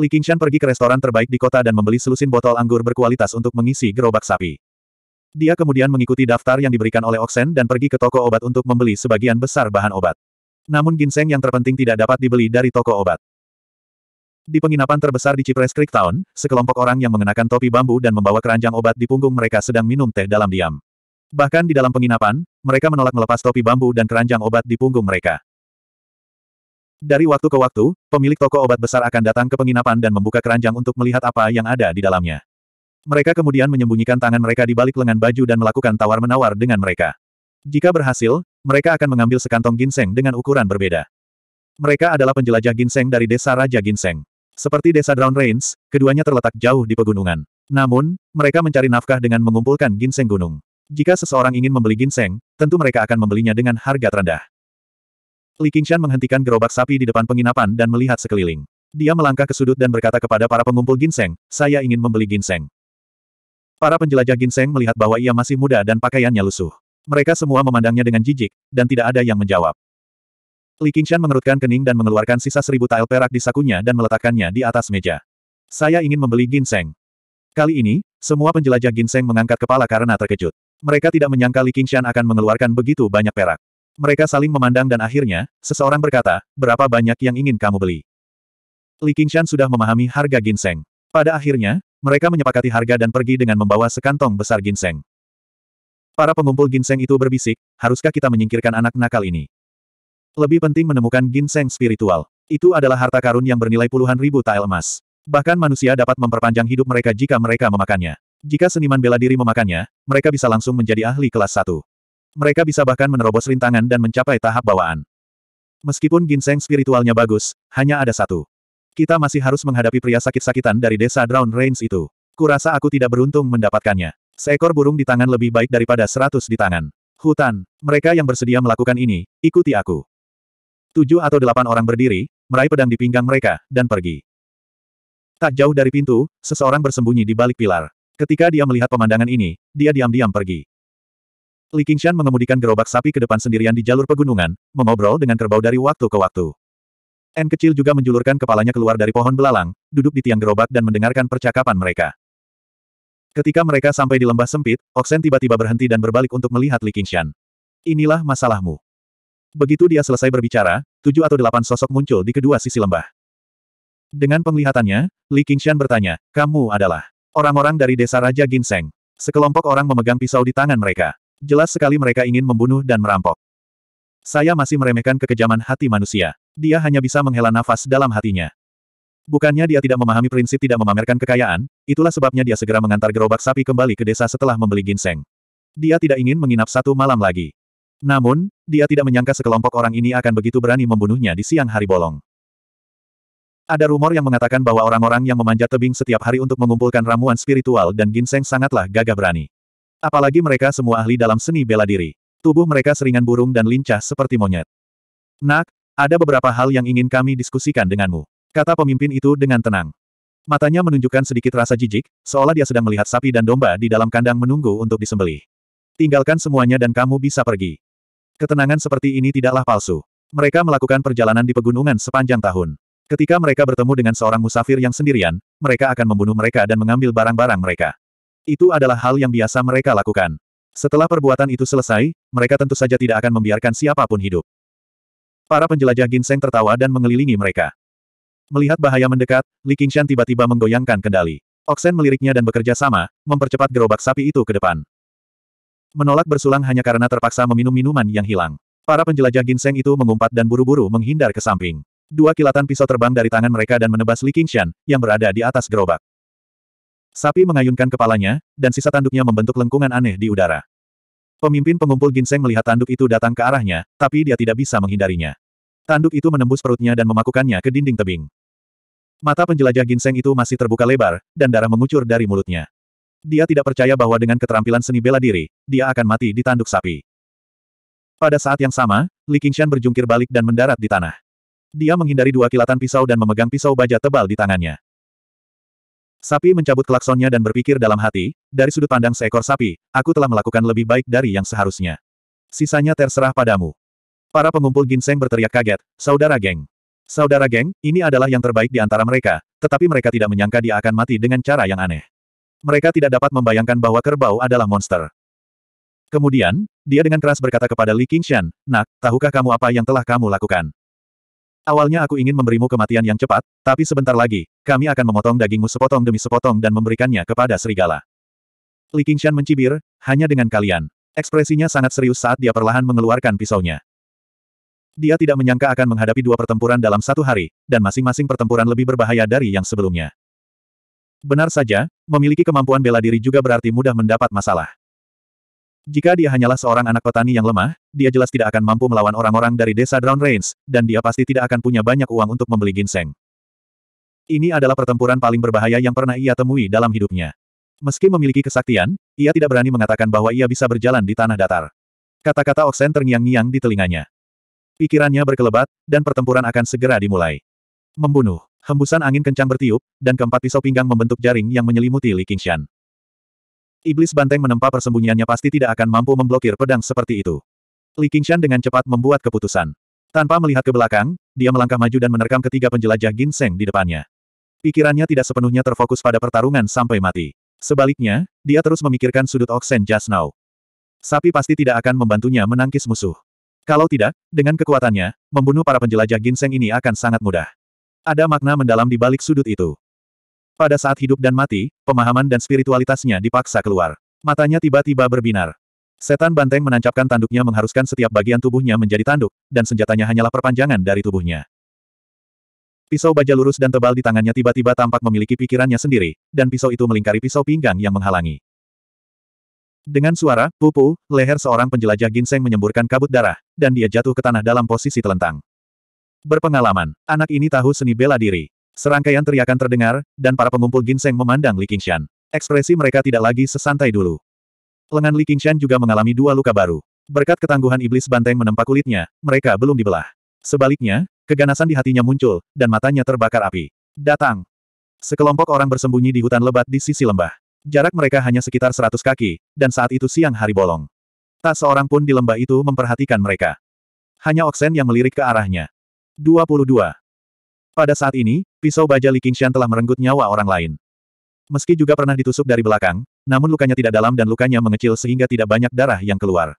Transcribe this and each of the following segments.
Li Qingshan pergi ke restoran terbaik di kota dan membeli selusin botol anggur berkualitas untuk mengisi gerobak sapi. Dia kemudian mengikuti daftar yang diberikan oleh Oxen dan pergi ke toko obat untuk membeli sebagian besar bahan obat. Namun ginseng yang terpenting tidak dapat dibeli dari toko obat. Di penginapan terbesar di Cypress Creek Town, sekelompok orang yang mengenakan topi bambu dan membawa keranjang obat di punggung mereka sedang minum teh dalam diam. Bahkan di dalam penginapan, mereka menolak melepas topi bambu dan keranjang obat di punggung mereka. Dari waktu ke waktu, pemilik toko obat besar akan datang ke penginapan dan membuka keranjang untuk melihat apa yang ada di dalamnya. Mereka kemudian menyembunyikan tangan mereka di balik lengan baju dan melakukan tawar-menawar dengan mereka. Jika berhasil, mereka akan mengambil sekantong ginseng dengan ukuran berbeda. Mereka adalah penjelajah ginseng dari desa Raja Ginseng. Seperti desa Drown Rains, keduanya terletak jauh di pegunungan. Namun, mereka mencari nafkah dengan mengumpulkan ginseng gunung. Jika seseorang ingin membeli ginseng, tentu mereka akan membelinya dengan harga terendah. Li Qingshan menghentikan gerobak sapi di depan penginapan dan melihat sekeliling. Dia melangkah ke sudut dan berkata kepada para pengumpul ginseng, saya ingin membeli ginseng. Para penjelajah ginseng melihat bahwa ia masih muda dan pakaiannya lusuh. Mereka semua memandangnya dengan jijik, dan tidak ada yang menjawab. Li Qingshan mengerutkan kening dan mengeluarkan sisa seribu tael perak di sakunya dan meletakkannya di atas meja. Saya ingin membeli ginseng. Kali ini, semua penjelajah ginseng mengangkat kepala karena terkejut. Mereka tidak menyangka Li Qingshan akan mengeluarkan begitu banyak perak. Mereka saling memandang dan akhirnya, seseorang berkata, berapa banyak yang ingin kamu beli? Li Qingshan sudah memahami harga ginseng. Pada akhirnya, mereka menyepakati harga dan pergi dengan membawa sekantong besar ginseng. Para pengumpul ginseng itu berbisik, haruskah kita menyingkirkan anak nakal ini? Lebih penting menemukan ginseng spiritual. Itu adalah harta karun yang bernilai puluhan ribu tael emas. Bahkan manusia dapat memperpanjang hidup mereka jika mereka memakannya. Jika seniman bela diri memakannya, mereka bisa langsung menjadi ahli kelas satu. Mereka bisa bahkan menerobos rintangan dan mencapai tahap bawaan. Meskipun ginseng spiritualnya bagus, hanya ada satu. Kita masih harus menghadapi pria sakit-sakitan dari desa Drown Rains itu. Kurasa aku tidak beruntung mendapatkannya. Seekor burung di tangan lebih baik daripada seratus di tangan. Hutan, mereka yang bersedia melakukan ini, ikuti aku. Tujuh atau delapan orang berdiri, meraih pedang di pinggang mereka, dan pergi. Tak jauh dari pintu, seseorang bersembunyi di balik pilar. Ketika dia melihat pemandangan ini, dia diam-diam pergi. Li Qingshan mengemudikan gerobak sapi ke depan sendirian di jalur pegunungan, mengobrol dengan kerbau dari waktu ke waktu. N kecil juga menjulurkan kepalanya keluar dari pohon belalang, duduk di tiang gerobak dan mendengarkan percakapan mereka. Ketika mereka sampai di lembah sempit, Oksen tiba-tiba berhenti dan berbalik untuk melihat Li Qingshan. Inilah masalahmu. Begitu dia selesai berbicara, tujuh atau delapan sosok muncul di kedua sisi lembah. Dengan penglihatannya, Li Qingshan bertanya, kamu adalah orang-orang dari desa Raja Ginseng. Sekelompok orang memegang pisau di tangan mereka. Jelas sekali mereka ingin membunuh dan merampok. Saya masih meremehkan kekejaman hati manusia. Dia hanya bisa menghela nafas dalam hatinya. Bukannya dia tidak memahami prinsip tidak memamerkan kekayaan, itulah sebabnya dia segera mengantar gerobak sapi kembali ke desa setelah membeli ginseng. Dia tidak ingin menginap satu malam lagi. Namun, dia tidak menyangka sekelompok orang ini akan begitu berani membunuhnya di siang hari bolong. Ada rumor yang mengatakan bahwa orang-orang yang memanjat tebing setiap hari untuk mengumpulkan ramuan spiritual dan ginseng sangatlah gagah berani. Apalagi mereka semua ahli dalam seni bela diri. Tubuh mereka seringan burung dan lincah seperti monyet. Nak, ada beberapa hal yang ingin kami diskusikan denganmu. Kata pemimpin itu dengan tenang. Matanya menunjukkan sedikit rasa jijik, seolah dia sedang melihat sapi dan domba di dalam kandang menunggu untuk disembelih. Tinggalkan semuanya dan kamu bisa pergi. Ketenangan seperti ini tidaklah palsu. Mereka melakukan perjalanan di pegunungan sepanjang tahun. Ketika mereka bertemu dengan seorang musafir yang sendirian, mereka akan membunuh mereka dan mengambil barang-barang mereka. Itu adalah hal yang biasa mereka lakukan. Setelah perbuatan itu selesai, mereka tentu saja tidak akan membiarkan siapapun hidup. Para penjelajah ginseng tertawa dan mengelilingi mereka. Melihat bahaya mendekat, Li Qingshan tiba-tiba menggoyangkan kendali. Oksen meliriknya dan bekerja sama, mempercepat gerobak sapi itu ke depan. Menolak bersulang hanya karena terpaksa meminum minuman yang hilang. Para penjelajah ginseng itu mengumpat dan buru-buru menghindar ke samping. Dua kilatan pisau terbang dari tangan mereka dan menebas Li Qingshan, yang berada di atas gerobak. Sapi mengayunkan kepalanya, dan sisa tanduknya membentuk lengkungan aneh di udara. Pemimpin pengumpul ginseng melihat tanduk itu datang ke arahnya, tapi dia tidak bisa menghindarinya. Tanduk itu menembus perutnya dan memakukannya ke dinding tebing. Mata penjelajah ginseng itu masih terbuka lebar, dan darah mengucur dari mulutnya. Dia tidak percaya bahwa dengan keterampilan seni bela diri, dia akan mati di tanduk sapi. Pada saat yang sama, Li Qingshan berjungkir balik dan mendarat di tanah. Dia menghindari dua kilatan pisau dan memegang pisau baja tebal di tangannya. Sapi mencabut klaksonnya dan berpikir dalam hati, dari sudut pandang seekor sapi, aku telah melakukan lebih baik dari yang seharusnya. Sisanya terserah padamu. Para pengumpul ginseng berteriak kaget, saudara geng. Saudara geng, ini adalah yang terbaik di antara mereka, tetapi mereka tidak menyangka dia akan mati dengan cara yang aneh. Mereka tidak dapat membayangkan bahwa kerbau adalah monster. Kemudian, dia dengan keras berkata kepada Li Qingshan, Nak, tahukah kamu apa yang telah kamu lakukan? Awalnya aku ingin memberimu kematian yang cepat, tapi sebentar lagi, kami akan memotong dagingmu sepotong demi sepotong dan memberikannya kepada serigala. Li Qingshan mencibir, hanya dengan kalian. Ekspresinya sangat serius saat dia perlahan mengeluarkan pisaunya. Dia tidak menyangka akan menghadapi dua pertempuran dalam satu hari, dan masing-masing pertempuran lebih berbahaya dari yang sebelumnya. Benar saja, memiliki kemampuan bela diri juga berarti mudah mendapat masalah. Jika dia hanyalah seorang anak petani yang lemah, dia jelas tidak akan mampu melawan orang-orang dari desa Drown Rains, dan dia pasti tidak akan punya banyak uang untuk membeli ginseng. Ini adalah pertempuran paling berbahaya yang pernah ia temui dalam hidupnya. Meski memiliki kesaktian, ia tidak berani mengatakan bahwa ia bisa berjalan di tanah datar. Kata-kata Oksen terngiang-ngiang di telinganya. Pikirannya berkelebat, dan pertempuran akan segera dimulai. Membunuh. Hembusan angin kencang bertiup, dan keempat pisau pinggang membentuk jaring yang menyelimuti Li Qingshan. Iblis banteng menempa persembunyiannya pasti tidak akan mampu memblokir pedang seperti itu. Li Qingshan dengan cepat membuat keputusan. Tanpa melihat ke belakang, dia melangkah maju dan menerkam ketiga penjelajah ginseng di depannya. Pikirannya tidak sepenuhnya terfokus pada pertarungan sampai mati. Sebaliknya, dia terus memikirkan sudut Oksen Just Now. Sapi pasti tidak akan membantunya menangkis musuh. Kalau tidak, dengan kekuatannya, membunuh para penjelajah ginseng ini akan sangat mudah. Ada makna mendalam di balik sudut itu. Pada saat hidup dan mati, pemahaman dan spiritualitasnya dipaksa keluar. Matanya tiba-tiba berbinar. Setan banteng menancapkan tanduknya mengharuskan setiap bagian tubuhnya menjadi tanduk, dan senjatanya hanyalah perpanjangan dari tubuhnya. Pisau baja lurus dan tebal di tangannya tiba-tiba tampak memiliki pikirannya sendiri, dan pisau itu melingkari pisau pinggang yang menghalangi. Dengan suara, pupu, leher seorang penjelajah ginseng menyemburkan kabut darah, dan dia jatuh ke tanah dalam posisi telentang. Berpengalaman, anak ini tahu seni bela diri. Serangkaian teriakan terdengar, dan para pengumpul ginseng memandang Li Qingshan. Ekspresi mereka tidak lagi sesantai dulu. Lengan Li Qingshan juga mengalami dua luka baru. Berkat ketangguhan iblis banteng menempa kulitnya, mereka belum dibelah. Sebaliknya, keganasan di hatinya muncul, dan matanya terbakar api. Datang! Sekelompok orang bersembunyi di hutan lebat di sisi lembah. Jarak mereka hanya sekitar seratus kaki, dan saat itu siang hari bolong. Tak seorang pun di lembah itu memperhatikan mereka. Hanya Oksen yang melirik ke arahnya. 22. Pada saat ini, pisau baja Li Qingshan telah merenggut nyawa orang lain. Meski juga pernah ditusuk dari belakang, namun lukanya tidak dalam dan lukanya mengecil sehingga tidak banyak darah yang keluar.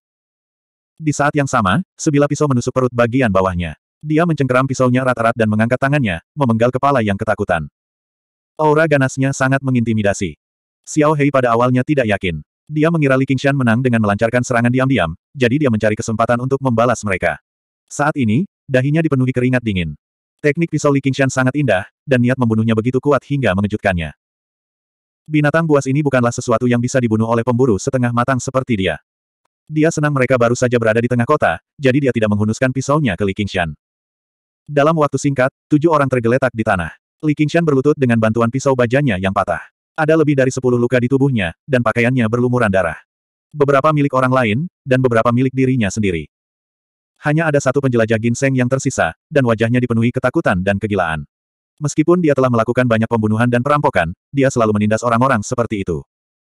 Di saat yang sama, sebilah pisau menusuk perut bagian bawahnya. Dia mencengkeram pisaunya rat-rat dan mengangkat tangannya, memenggal kepala yang ketakutan. Aura ganasnya sangat mengintimidasi. Xiao Hei pada awalnya tidak yakin. Dia mengira Li Qingshan menang dengan melancarkan serangan diam-diam, jadi dia mencari kesempatan untuk membalas mereka. Saat ini, dahinya dipenuhi keringat dingin. Teknik pisau Li Qingshan sangat indah, dan niat membunuhnya begitu kuat hingga mengejutkannya. Binatang buas ini bukanlah sesuatu yang bisa dibunuh oleh pemburu setengah matang seperti dia. Dia senang mereka baru saja berada di tengah kota, jadi dia tidak menghunuskan pisaunya ke Li Qingshan. Dalam waktu singkat, tujuh orang tergeletak di tanah. Li Qingshan berlutut dengan bantuan pisau bajanya yang patah. Ada lebih dari sepuluh luka di tubuhnya, dan pakaiannya berlumuran darah. Beberapa milik orang lain, dan beberapa milik dirinya sendiri. Hanya ada satu penjelajah ginseng yang tersisa, dan wajahnya dipenuhi ketakutan dan kegilaan. Meskipun dia telah melakukan banyak pembunuhan dan perampokan, dia selalu menindas orang-orang seperti itu.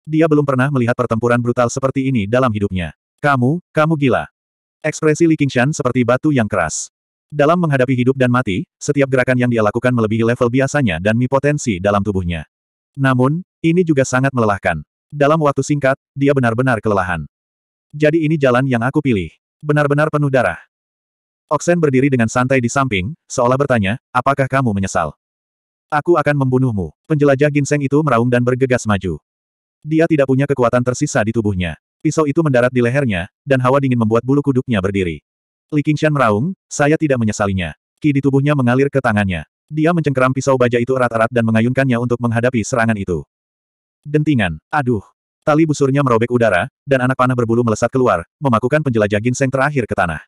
Dia belum pernah melihat pertempuran brutal seperti ini dalam hidupnya. Kamu, kamu gila. Ekspresi Li Qingshan seperti batu yang keras. Dalam menghadapi hidup dan mati, setiap gerakan yang dia lakukan melebihi level biasanya dan mi potensi dalam tubuhnya. Namun, ini juga sangat melelahkan. Dalam waktu singkat, dia benar-benar kelelahan. Jadi ini jalan yang aku pilih. Benar-benar penuh darah. Oksen berdiri dengan santai di samping, seolah bertanya, apakah kamu menyesal? Aku akan membunuhmu. Penjelajah ginseng itu meraung dan bergegas maju. Dia tidak punya kekuatan tersisa di tubuhnya. Pisau itu mendarat di lehernya, dan hawa dingin membuat bulu kuduknya berdiri. Li Qingshan meraung, saya tidak menyesalinya. Ki di tubuhnya mengalir ke tangannya. Dia mencengkeram pisau baja itu erat-erat dan mengayunkannya untuk menghadapi serangan itu. Dentingan. Aduh, Tali busurnya merobek udara, dan anak panah berbulu melesat keluar, memakukan penjelajah ginseng terakhir ke tanah.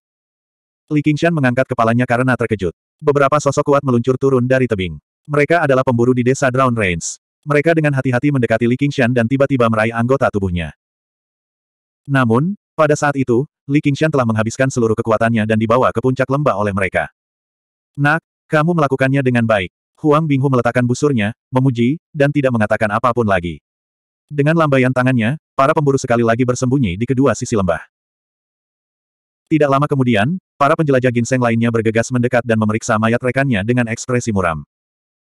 Li Qingshan mengangkat kepalanya karena terkejut. Beberapa sosok kuat meluncur turun dari tebing. Mereka adalah pemburu di desa Drown Range. Mereka dengan hati-hati mendekati Li Qingshan dan tiba-tiba meraih anggota tubuhnya. Namun, pada saat itu, Li Qingshan telah menghabiskan seluruh kekuatannya dan dibawa ke puncak lembah oleh mereka. Nak, kamu melakukannya dengan baik. Huang Binghu meletakkan busurnya, memuji, dan tidak mengatakan apapun lagi. Dengan lambaian tangannya, para pemburu sekali lagi bersembunyi di kedua sisi lembah. Tidak lama kemudian, para penjelajah ginseng lainnya bergegas mendekat dan memeriksa mayat rekannya dengan ekspresi muram.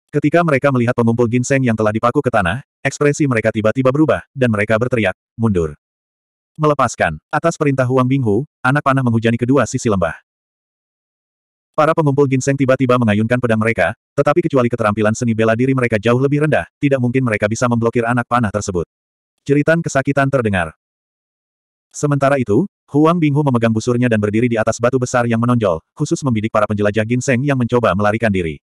Ketika mereka melihat pengumpul ginseng yang telah dipaku ke tanah, ekspresi mereka tiba-tiba berubah, dan mereka berteriak, mundur. Melepaskan. Atas perintah Huang Binghu, anak panah menghujani kedua sisi lembah. Para pengumpul ginseng tiba-tiba mengayunkan pedang mereka, tetapi kecuali keterampilan seni bela diri mereka jauh lebih rendah, tidak mungkin mereka bisa memblokir anak panah tersebut. Ceritan kesakitan terdengar. Sementara itu, Huang Binghu memegang busurnya dan berdiri di atas batu besar yang menonjol, khusus membidik para penjelajah ginseng yang mencoba melarikan diri.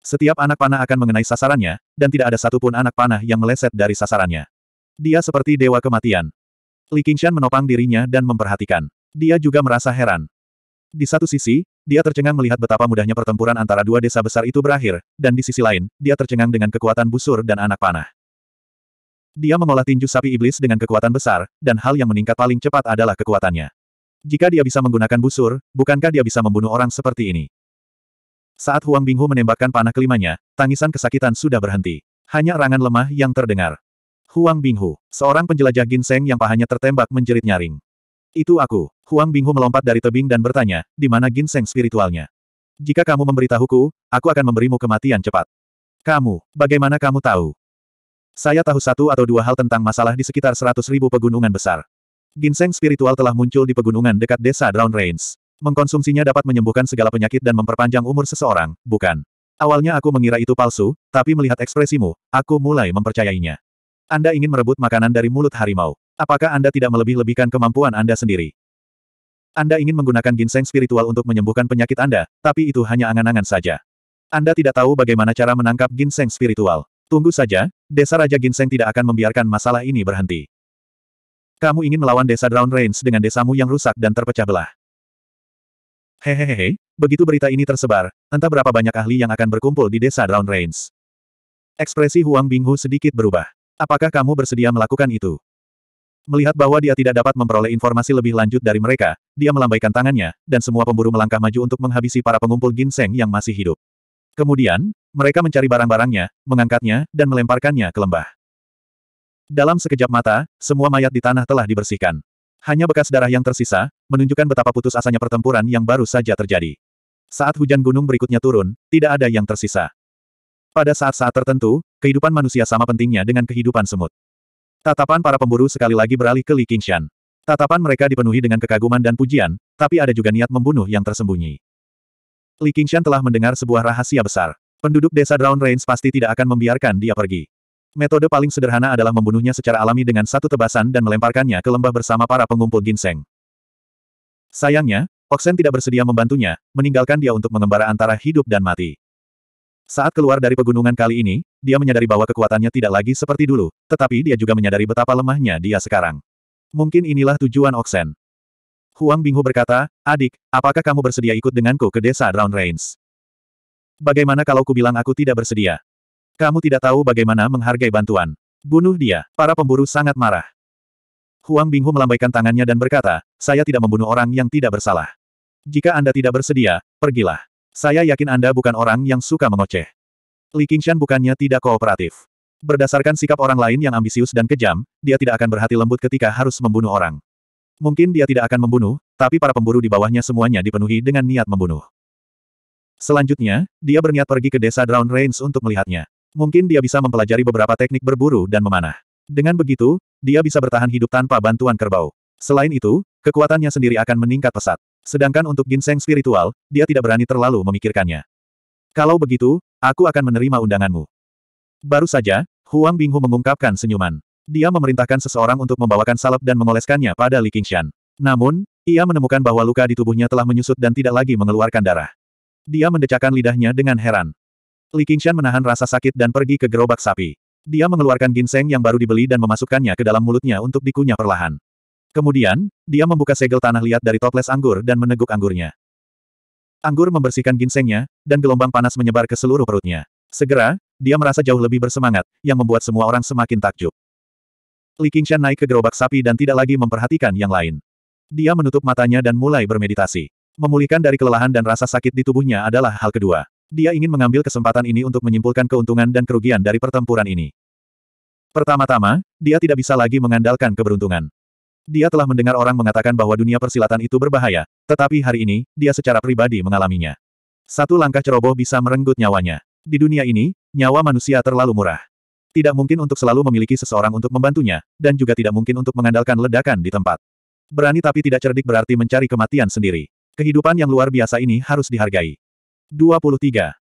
Setiap anak panah akan mengenai sasarannya, dan tidak ada satupun anak panah yang meleset dari sasarannya. Dia seperti dewa kematian. Li Qingshan menopang dirinya dan memperhatikan. Dia juga merasa heran. Di satu sisi, dia tercengang melihat betapa mudahnya pertempuran antara dua desa besar itu berakhir, dan di sisi lain, dia tercengang dengan kekuatan busur dan anak panah. Dia mengolah tinju sapi iblis dengan kekuatan besar, dan hal yang meningkat paling cepat adalah kekuatannya. Jika dia bisa menggunakan busur, bukankah dia bisa membunuh orang seperti ini? Saat Huang Binghu menembakkan panah kelimanya, tangisan kesakitan sudah berhenti. Hanya erangan lemah yang terdengar. Huang Binghu, seorang penjelajah ginseng yang pahanya tertembak menjerit nyaring. Itu aku. Huang Binghu melompat dari tebing dan bertanya, di mana ginseng spiritualnya? Jika kamu memberitahuku, aku akan memberimu kematian cepat. Kamu, bagaimana kamu tahu? Saya tahu satu atau dua hal tentang masalah di sekitar seratus ribu pegunungan besar. Ginseng spiritual telah muncul di pegunungan dekat desa Drown Rains. Mengkonsumsinya dapat menyembuhkan segala penyakit dan memperpanjang umur seseorang, bukan? Awalnya aku mengira itu palsu, tapi melihat ekspresimu, aku mulai mempercayainya. Anda ingin merebut makanan dari mulut harimau. Apakah Anda tidak melebih-lebihkan kemampuan Anda sendiri? Anda ingin menggunakan ginseng spiritual untuk menyembuhkan penyakit Anda, tapi itu hanya angan-angan saja. Anda tidak tahu bagaimana cara menangkap ginseng spiritual. Tunggu saja, Desa Raja Ginseng tidak akan membiarkan masalah ini berhenti. Kamu ingin melawan desa Drown Range dengan desamu yang rusak dan terpecah belah. Hehehe, begitu berita ini tersebar, entah berapa banyak ahli yang akan berkumpul di desa Drown Range. Ekspresi Huang Binghu sedikit berubah. Apakah kamu bersedia melakukan itu? Melihat bahwa dia tidak dapat memperoleh informasi lebih lanjut dari mereka, dia melambaikan tangannya, dan semua pemburu melangkah maju untuk menghabisi para pengumpul ginseng yang masih hidup. Kemudian, mereka mencari barang-barangnya, mengangkatnya, dan melemparkannya ke lembah. Dalam sekejap mata, semua mayat di tanah telah dibersihkan. Hanya bekas darah yang tersisa, menunjukkan betapa putus asanya pertempuran yang baru saja terjadi. Saat hujan gunung berikutnya turun, tidak ada yang tersisa. Pada saat-saat tertentu, kehidupan manusia sama pentingnya dengan kehidupan semut. Tatapan para pemburu sekali lagi beralih ke Li Qingshan. Tatapan mereka dipenuhi dengan kekaguman dan pujian, tapi ada juga niat membunuh yang tersembunyi. Li Qingshan telah mendengar sebuah rahasia besar. Penduduk desa Drown Range pasti tidak akan membiarkan dia pergi. Metode paling sederhana adalah membunuhnya secara alami dengan satu tebasan dan melemparkannya ke lembah bersama para pengumpul ginseng. Sayangnya, Oxen tidak bersedia membantunya, meninggalkan dia untuk mengembara antara hidup dan mati. Saat keluar dari pegunungan kali ini, dia menyadari bahwa kekuatannya tidak lagi seperti dulu, tetapi dia juga menyadari betapa lemahnya dia sekarang. Mungkin inilah tujuan Oksen. Huang Binghu berkata, adik, apakah kamu bersedia ikut denganku ke desa Drown Rains? Bagaimana kalau kubilang aku tidak bersedia? Kamu tidak tahu bagaimana menghargai bantuan. Bunuh dia, para pemburu sangat marah. Huang Binghu melambaikan tangannya dan berkata, saya tidak membunuh orang yang tidak bersalah. Jika Anda tidak bersedia, pergilah. Saya yakin Anda bukan orang yang suka mengoceh. Li Qingshan bukannya tidak kooperatif. Berdasarkan sikap orang lain yang ambisius dan kejam, dia tidak akan berhati lembut ketika harus membunuh orang. Mungkin dia tidak akan membunuh, tapi para pemburu di bawahnya semuanya dipenuhi dengan niat membunuh. Selanjutnya, dia berniat pergi ke desa Drown Range untuk melihatnya. Mungkin dia bisa mempelajari beberapa teknik berburu dan memanah. Dengan begitu, dia bisa bertahan hidup tanpa bantuan kerbau. Selain itu, kekuatannya sendiri akan meningkat pesat. Sedangkan untuk ginseng spiritual, dia tidak berani terlalu memikirkannya. Kalau begitu, Aku akan menerima undanganmu. Baru saja, Huang Binghu mengungkapkan senyuman. Dia memerintahkan seseorang untuk membawakan salep dan mengoleskannya pada Li Qingshan. Namun, ia menemukan bahwa luka di tubuhnya telah menyusut dan tidak lagi mengeluarkan darah. Dia mendecakkan lidahnya dengan heran. Li Qingshan menahan rasa sakit dan pergi ke gerobak sapi. Dia mengeluarkan ginseng yang baru dibeli dan memasukkannya ke dalam mulutnya untuk dikunyah perlahan. Kemudian, dia membuka segel tanah liat dari toples anggur dan meneguk anggurnya. Anggur membersihkan ginsengnya, dan gelombang panas menyebar ke seluruh perutnya. Segera, dia merasa jauh lebih bersemangat, yang membuat semua orang semakin takjub. Li Qingshan naik ke gerobak sapi dan tidak lagi memperhatikan yang lain. Dia menutup matanya dan mulai bermeditasi. Memulihkan dari kelelahan dan rasa sakit di tubuhnya adalah hal kedua. Dia ingin mengambil kesempatan ini untuk menyimpulkan keuntungan dan kerugian dari pertempuran ini. Pertama-tama, dia tidak bisa lagi mengandalkan keberuntungan. Dia telah mendengar orang mengatakan bahwa dunia persilatan itu berbahaya, tetapi hari ini, dia secara pribadi mengalaminya. Satu langkah ceroboh bisa merenggut nyawanya. Di dunia ini, nyawa manusia terlalu murah. Tidak mungkin untuk selalu memiliki seseorang untuk membantunya, dan juga tidak mungkin untuk mengandalkan ledakan di tempat. Berani tapi tidak cerdik berarti mencari kematian sendiri. Kehidupan yang luar biasa ini harus dihargai. 23.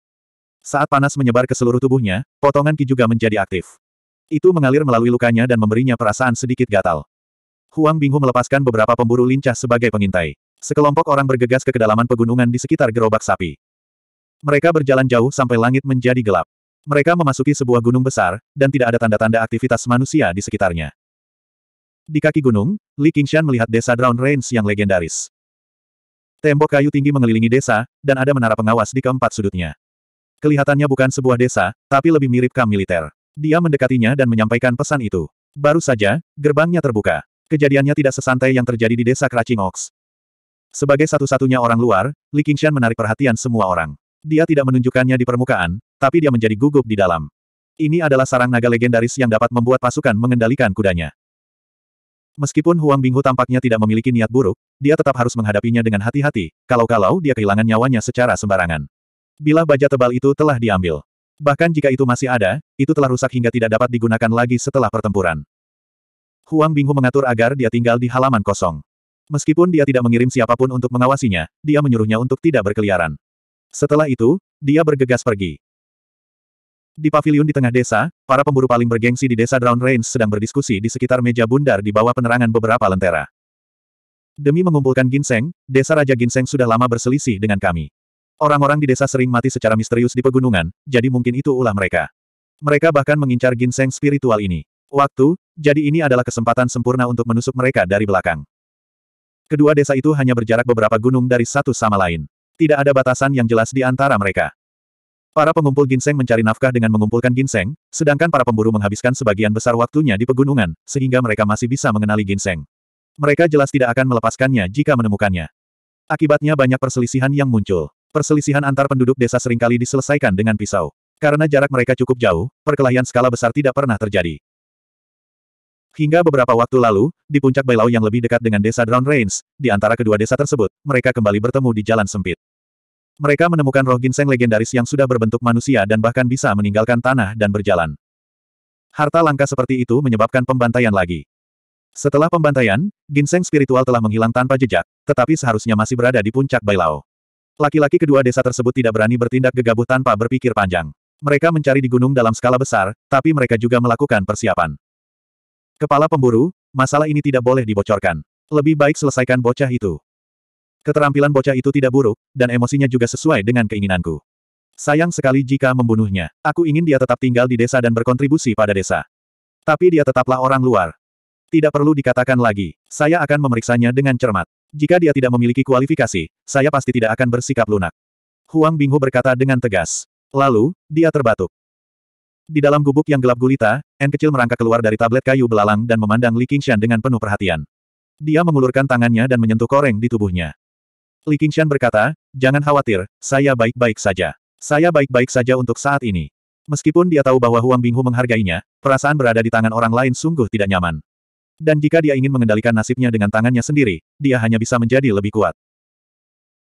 Saat panas menyebar ke seluruh tubuhnya, potongan Ki juga menjadi aktif. Itu mengalir melalui lukanya dan memberinya perasaan sedikit gatal. Huang Binghu melepaskan beberapa pemburu lincah sebagai pengintai. Sekelompok orang bergegas ke kedalaman pegunungan di sekitar gerobak sapi. Mereka berjalan jauh sampai langit menjadi gelap. Mereka memasuki sebuah gunung besar, dan tidak ada tanda-tanda aktivitas manusia di sekitarnya. Di kaki gunung, Li Qingshan melihat desa Drown Range yang legendaris. Tembok kayu tinggi mengelilingi desa, dan ada menara pengawas di keempat sudutnya. Kelihatannya bukan sebuah desa, tapi lebih mirip kamp militer. Dia mendekatinya dan menyampaikan pesan itu. Baru saja, gerbangnya terbuka. Kejadiannya tidak sesantai yang terjadi di desa Cracing Ox. Sebagai satu-satunya orang luar, Li Qingshan menarik perhatian semua orang. Dia tidak menunjukkannya di permukaan, tapi dia menjadi gugup di dalam. Ini adalah sarang naga legendaris yang dapat membuat pasukan mengendalikan kudanya. Meskipun Huang Binghu tampaknya tidak memiliki niat buruk, dia tetap harus menghadapinya dengan hati-hati, kalau-kalau dia kehilangan nyawanya secara sembarangan. Bila baja tebal itu telah diambil. Bahkan jika itu masih ada, itu telah rusak hingga tidak dapat digunakan lagi setelah pertempuran. Huang Binghu mengatur agar dia tinggal di halaman kosong. Meskipun dia tidak mengirim siapapun untuk mengawasinya, dia menyuruhnya untuk tidak berkeliaran. Setelah itu, dia bergegas pergi. Di pavilion di tengah desa, para pemburu paling bergengsi di desa Drown Range sedang berdiskusi di sekitar meja bundar di bawah penerangan beberapa lentera. Demi mengumpulkan ginseng, desa Raja Ginseng sudah lama berselisih dengan kami. Orang-orang di desa sering mati secara misterius di pegunungan, jadi mungkin itu ulah mereka. Mereka bahkan mengincar ginseng spiritual ini waktu, jadi ini adalah kesempatan sempurna untuk menusuk mereka dari belakang. Kedua desa itu hanya berjarak beberapa gunung dari satu sama lain. Tidak ada batasan yang jelas di antara mereka. Para pengumpul ginseng mencari nafkah dengan mengumpulkan ginseng, sedangkan para pemburu menghabiskan sebagian besar waktunya di pegunungan, sehingga mereka masih bisa mengenali ginseng. Mereka jelas tidak akan melepaskannya jika menemukannya. Akibatnya banyak perselisihan yang muncul. Perselisihan antar penduduk desa seringkali diselesaikan dengan pisau. Karena jarak mereka cukup jauh, perkelahian skala besar tidak pernah terjadi. Hingga beberapa waktu lalu, di puncak Bailau yang lebih dekat dengan desa Drown Rains, di antara kedua desa tersebut, mereka kembali bertemu di jalan sempit. Mereka menemukan roh ginseng legendaris yang sudah berbentuk manusia dan bahkan bisa meninggalkan tanah dan berjalan. Harta langka seperti itu menyebabkan pembantaian lagi. Setelah pembantaian, ginseng spiritual telah menghilang tanpa jejak, tetapi seharusnya masih berada di puncak Bailau. Laki-laki kedua desa tersebut tidak berani bertindak gegabah tanpa berpikir panjang. Mereka mencari di gunung dalam skala besar, tapi mereka juga melakukan persiapan. Kepala pemburu, masalah ini tidak boleh dibocorkan. Lebih baik selesaikan bocah itu. Keterampilan bocah itu tidak buruk, dan emosinya juga sesuai dengan keinginanku. Sayang sekali jika membunuhnya. Aku ingin dia tetap tinggal di desa dan berkontribusi pada desa. Tapi dia tetaplah orang luar. Tidak perlu dikatakan lagi. Saya akan memeriksanya dengan cermat. Jika dia tidak memiliki kualifikasi, saya pasti tidak akan bersikap lunak. Huang Binghu berkata dengan tegas. Lalu, dia terbatuk. Di dalam gubuk yang gelap gulita, N kecil merangkak keluar dari tablet kayu belalang dan memandang Li Qingshan dengan penuh perhatian. Dia mengulurkan tangannya dan menyentuh koreng di tubuhnya. Li Qingshan berkata, jangan khawatir, saya baik-baik saja. Saya baik-baik saja untuk saat ini. Meskipun dia tahu bahwa Huang Binghu menghargainya, perasaan berada di tangan orang lain sungguh tidak nyaman. Dan jika dia ingin mengendalikan nasibnya dengan tangannya sendiri, dia hanya bisa menjadi lebih kuat.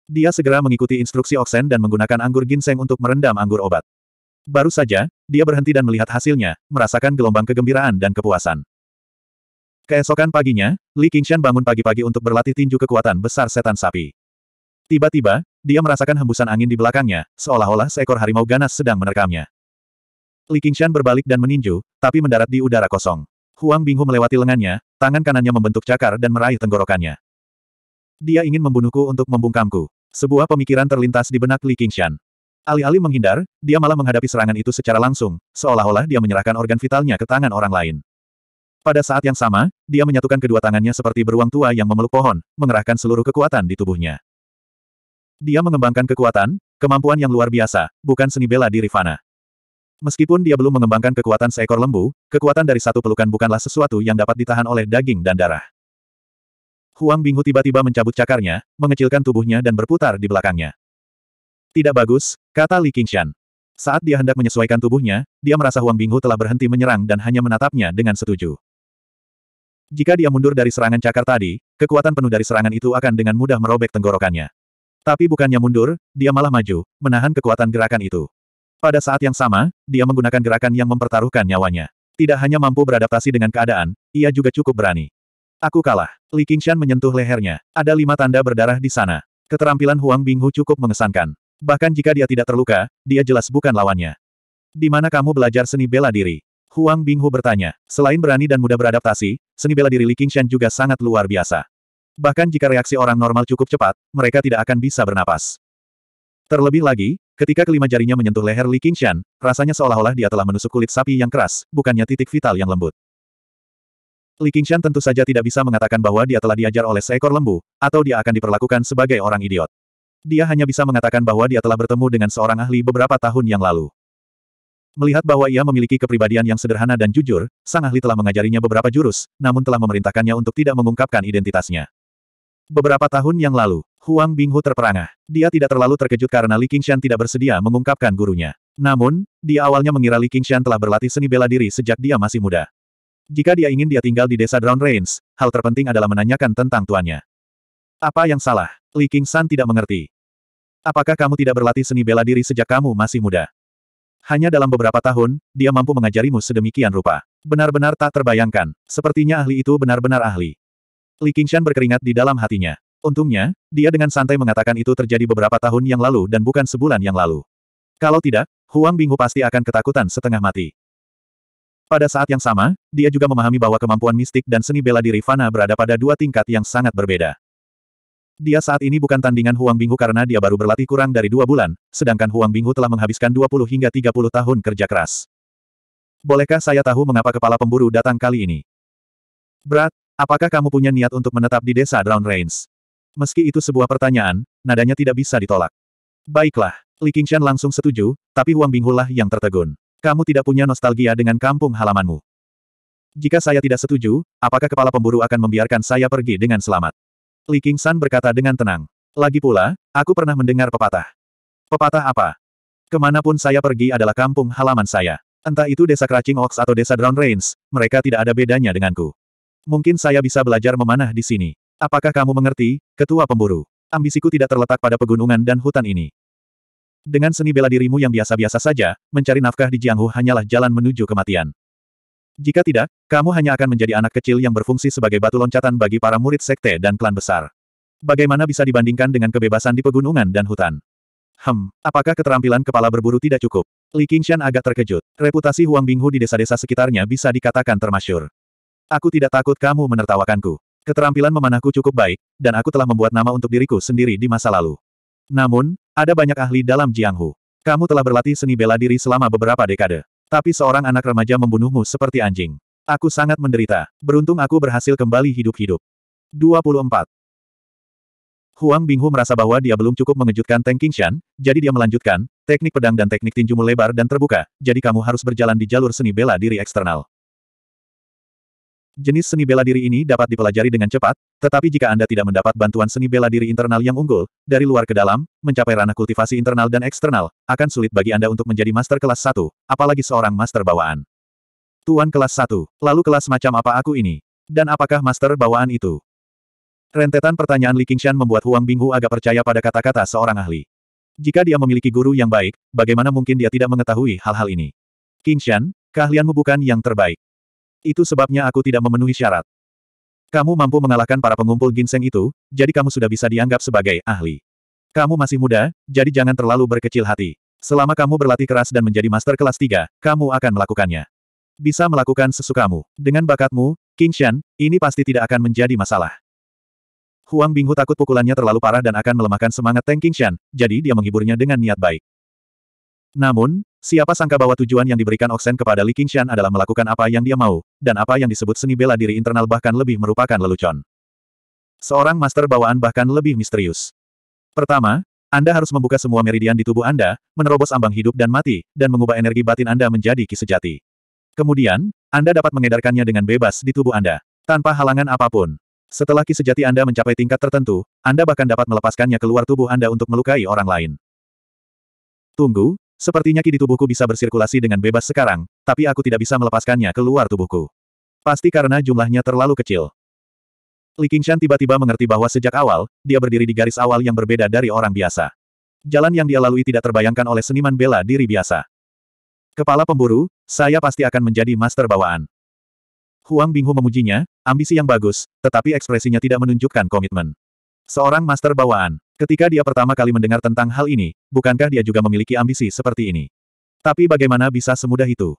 Dia segera mengikuti instruksi Oksen dan menggunakan anggur ginseng untuk merendam anggur obat. Baru saja, dia berhenti dan melihat hasilnya, merasakan gelombang kegembiraan dan kepuasan. Keesokan paginya, Li Qingshan bangun pagi-pagi untuk berlatih tinju kekuatan besar setan sapi. Tiba-tiba, dia merasakan hembusan angin di belakangnya, seolah-olah seekor harimau ganas sedang menerkamnya. Li Qingshan berbalik dan meninju, tapi mendarat di udara kosong. Huang Binghu melewati lengannya, tangan kanannya membentuk cakar dan meraih tenggorokannya. Dia ingin membunuhku untuk membungkamku. Sebuah pemikiran terlintas di benak Li Qingshan. Alih-alih menghindar, dia malah menghadapi serangan itu secara langsung, seolah-olah dia menyerahkan organ vitalnya ke tangan orang lain. Pada saat yang sama, dia menyatukan kedua tangannya seperti beruang tua yang memeluk pohon, mengerahkan seluruh kekuatan di tubuhnya. Dia mengembangkan kekuatan, kemampuan yang luar biasa, bukan seni bela diri Fana. Meskipun dia belum mengembangkan kekuatan seekor lembu, kekuatan dari satu pelukan bukanlah sesuatu yang dapat ditahan oleh daging dan darah. Huang Binghu tiba-tiba mencabut cakarnya, mengecilkan tubuhnya dan berputar di belakangnya. Tidak bagus, kata Li Qingshan. Saat dia hendak menyesuaikan tubuhnya, dia merasa Huang Binghu telah berhenti menyerang dan hanya menatapnya dengan setuju. Jika dia mundur dari serangan cakar tadi, kekuatan penuh dari serangan itu akan dengan mudah merobek tenggorokannya. Tapi bukannya mundur, dia malah maju, menahan kekuatan gerakan itu. Pada saat yang sama, dia menggunakan gerakan yang mempertaruhkan nyawanya. Tidak hanya mampu beradaptasi dengan keadaan, ia juga cukup berani. Aku kalah. Li Qingshan menyentuh lehernya. Ada lima tanda berdarah di sana. Keterampilan Huang Binghu cukup mengesankan. Bahkan jika dia tidak terluka, dia jelas bukan lawannya. Di mana kamu belajar seni bela diri? Huang Binghu bertanya. Selain berani dan mudah beradaptasi, seni bela diri Li Qingshan juga sangat luar biasa. Bahkan jika reaksi orang normal cukup cepat, mereka tidak akan bisa bernapas. Terlebih lagi, ketika kelima jarinya menyentuh leher Li Qingshan, rasanya seolah-olah dia telah menusuk kulit sapi yang keras, bukannya titik vital yang lembut. Li Qingshan tentu saja tidak bisa mengatakan bahwa dia telah diajar oleh seekor lembu, atau dia akan diperlakukan sebagai orang idiot. Dia hanya bisa mengatakan bahwa dia telah bertemu dengan seorang ahli beberapa tahun yang lalu. Melihat bahwa ia memiliki kepribadian yang sederhana dan jujur, sang ahli telah mengajarinya beberapa jurus, namun telah memerintahkannya untuk tidak mengungkapkan identitasnya. Beberapa tahun yang lalu, Huang Binghu terperangah. Dia tidak terlalu terkejut karena Li Qingshan tidak bersedia mengungkapkan gurunya. Namun, dia awalnya mengira Li Qingshan telah berlatih seni bela diri sejak dia masih muda. Jika dia ingin dia tinggal di desa Drown Rains, hal terpenting adalah menanyakan tentang tuannya. Apa yang salah? Li Qingshan tidak mengerti. Apakah kamu tidak berlatih seni bela diri sejak kamu masih muda? Hanya dalam beberapa tahun, dia mampu mengajarimu sedemikian rupa. Benar-benar tak terbayangkan. Sepertinya ahli itu benar-benar ahli. Li Qingshan berkeringat di dalam hatinya. Untungnya, dia dengan santai mengatakan itu terjadi beberapa tahun yang lalu dan bukan sebulan yang lalu. Kalau tidak, Huang Binghu pasti akan ketakutan setengah mati. Pada saat yang sama, dia juga memahami bahwa kemampuan mistik dan seni bela diri Fana berada pada dua tingkat yang sangat berbeda. Dia saat ini bukan tandingan Huang Binghu karena dia baru berlatih kurang dari dua bulan, sedangkan Huang Binghu telah menghabiskan 20 hingga 30 tahun kerja keras. Bolehkah saya tahu mengapa kepala pemburu datang kali ini? Brad, apakah kamu punya niat untuk menetap di desa Drown Rains? Meski itu sebuah pertanyaan, nadanya tidak bisa ditolak. Baiklah, Li Qingshan langsung setuju, tapi Huang Binghu lah yang tertegun. Kamu tidak punya nostalgia dengan kampung halamanmu. Jika saya tidak setuju, apakah kepala pemburu akan membiarkan saya pergi dengan selamat? Li Sun berkata dengan tenang. Lagi pula, aku pernah mendengar pepatah. Pepatah apa? Kemanapun saya pergi adalah kampung halaman saya. Entah itu desa Kracing Ox atau desa Drown Rains, mereka tidak ada bedanya denganku. Mungkin saya bisa belajar memanah di sini. Apakah kamu mengerti, ketua pemburu? Ambisiku tidak terletak pada pegunungan dan hutan ini. Dengan seni bela dirimu yang biasa-biasa saja, mencari nafkah di Jianghu hanyalah jalan menuju kematian. Jika tidak, kamu hanya akan menjadi anak kecil yang berfungsi sebagai batu loncatan bagi para murid sekte dan klan besar. Bagaimana bisa dibandingkan dengan kebebasan di pegunungan dan hutan? Hmm, apakah keterampilan kepala berburu tidak cukup? Li Qingshan agak terkejut. Reputasi Huang Binghu di desa-desa sekitarnya bisa dikatakan termasyur. Aku tidak takut kamu menertawakanku. Keterampilan memanahku cukup baik, dan aku telah membuat nama untuk diriku sendiri di masa lalu. Namun, ada banyak ahli dalam Jianghu. Kamu telah berlatih seni bela diri selama beberapa dekade. Tapi seorang anak remaja membunuhmu seperti anjing. Aku sangat menderita. Beruntung aku berhasil kembali hidup-hidup. 24. Huang Binghu merasa bahwa dia belum cukup mengejutkan Tang Qingshan, jadi dia melanjutkan, teknik pedang dan teknik tinjumu lebar dan terbuka, jadi kamu harus berjalan di jalur seni bela diri eksternal. Jenis seni bela diri ini dapat dipelajari dengan cepat, tetapi jika Anda tidak mendapat bantuan seni bela diri internal yang unggul, dari luar ke dalam, mencapai ranah kultivasi internal dan eksternal, akan sulit bagi Anda untuk menjadi master kelas 1, apalagi seorang master bawaan. Tuan kelas 1, lalu kelas macam apa aku ini? Dan apakah master bawaan itu? Rentetan pertanyaan Li Qingshan membuat Huang Binghu agak percaya pada kata-kata seorang ahli. Jika dia memiliki guru yang baik, bagaimana mungkin dia tidak mengetahui hal-hal ini? Qingshan, keahlianmu bukan yang terbaik. Itu sebabnya aku tidak memenuhi syarat. Kamu mampu mengalahkan para pengumpul ginseng itu, jadi kamu sudah bisa dianggap sebagai ahli. Kamu masih muda, jadi jangan terlalu berkecil hati. Selama kamu berlatih keras dan menjadi master kelas 3, kamu akan melakukannya. Bisa melakukan sesukamu. Dengan bakatmu, King Shan, ini pasti tidak akan menjadi masalah. Huang Binghu takut pukulannya terlalu parah dan akan melemahkan semangat Tang King Shan, jadi dia menghiburnya dengan niat baik. Namun, siapa sangka bahwa tujuan yang diberikan Oksen kepada Li Qingshan adalah melakukan apa yang dia mau, dan apa yang disebut seni bela diri internal bahkan lebih merupakan lelucon. Seorang master bawaan bahkan lebih misterius. Pertama, Anda harus membuka semua meridian di tubuh Anda, menerobos ambang hidup dan mati, dan mengubah energi batin Anda menjadi ki sejati. Kemudian, Anda dapat mengedarkannya dengan bebas di tubuh Anda, tanpa halangan apapun. Setelah ki sejati Anda mencapai tingkat tertentu, Anda bahkan dapat melepaskannya keluar tubuh Anda untuk melukai orang lain. Tunggu, Sepertinya ki di tubuhku bisa bersirkulasi dengan bebas sekarang, tapi aku tidak bisa melepaskannya keluar tubuhku. Pasti karena jumlahnya terlalu kecil. Li Qingshan tiba-tiba mengerti bahwa sejak awal, dia berdiri di garis awal yang berbeda dari orang biasa. Jalan yang dia lalui tidak terbayangkan oleh seniman bela diri biasa. Kepala pemburu, saya pasti akan menjadi master bawaan. Huang Binghu memujinya, ambisi yang bagus, tetapi ekspresinya tidak menunjukkan komitmen. Seorang master bawaan. Ketika dia pertama kali mendengar tentang hal ini, bukankah dia juga memiliki ambisi seperti ini? Tapi bagaimana bisa semudah itu?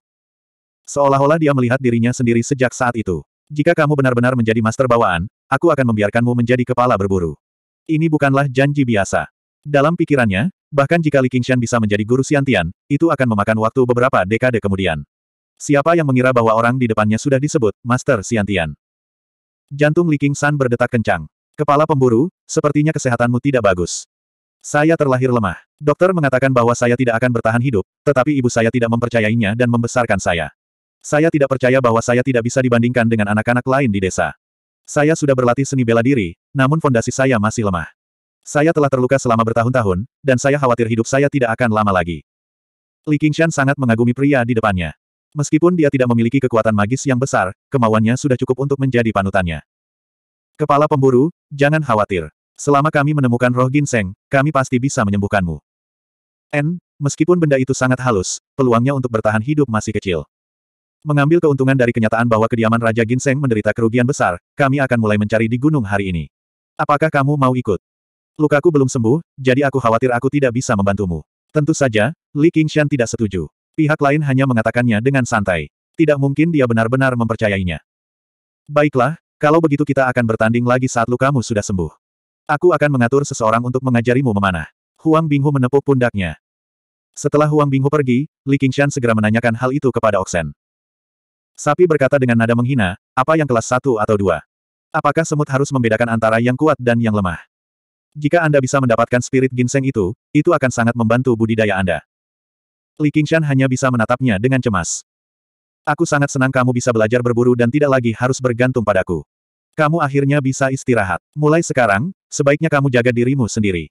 Seolah-olah dia melihat dirinya sendiri sejak saat itu. Jika kamu benar-benar menjadi master bawaan, aku akan membiarkanmu menjadi kepala berburu. Ini bukanlah janji biasa. Dalam pikirannya, bahkan jika Li Qingshan bisa menjadi guru Siantian, itu akan memakan waktu beberapa dekade kemudian. Siapa yang mengira bahwa orang di depannya sudah disebut Master Siantian? Jantung Li Qingshan berdetak kencang. Kepala pemburu, sepertinya kesehatanmu tidak bagus. Saya terlahir lemah. Dokter mengatakan bahwa saya tidak akan bertahan hidup, tetapi ibu saya tidak mempercayainya dan membesarkan saya. Saya tidak percaya bahwa saya tidak bisa dibandingkan dengan anak-anak lain di desa. Saya sudah berlatih seni bela diri, namun fondasi saya masih lemah. Saya telah terluka selama bertahun-tahun, dan saya khawatir hidup saya tidak akan lama lagi. Li Qingshan sangat mengagumi pria di depannya. Meskipun dia tidak memiliki kekuatan magis yang besar, kemauannya sudah cukup untuk menjadi panutannya. Kepala pemburu, jangan khawatir. Selama kami menemukan roh ginseng, kami pasti bisa menyembuhkanmu. N, meskipun benda itu sangat halus, peluangnya untuk bertahan hidup masih kecil. Mengambil keuntungan dari kenyataan bahwa kediaman Raja Ginseng menderita kerugian besar, kami akan mulai mencari di gunung hari ini. Apakah kamu mau ikut? Lukaku belum sembuh, jadi aku khawatir aku tidak bisa membantumu. Tentu saja, Li Qingshan tidak setuju. Pihak lain hanya mengatakannya dengan santai. Tidak mungkin dia benar-benar mempercayainya. Baiklah, kalau begitu kita akan bertanding lagi saat lukamu sudah sembuh. Aku akan mengatur seseorang untuk mengajarimu memanah. Huang Binghu menepuk pundaknya. Setelah Huang Binghu pergi, Li Qingshan segera menanyakan hal itu kepada Oksen. Sapi berkata dengan nada menghina, apa yang kelas satu atau dua? Apakah semut harus membedakan antara yang kuat dan yang lemah? Jika Anda bisa mendapatkan spirit ginseng itu, itu akan sangat membantu budidaya Anda. Li Qingshan hanya bisa menatapnya dengan cemas. Aku sangat senang kamu bisa belajar berburu dan tidak lagi harus bergantung padaku. Kamu akhirnya bisa istirahat. Mulai sekarang, sebaiknya kamu jaga dirimu sendiri.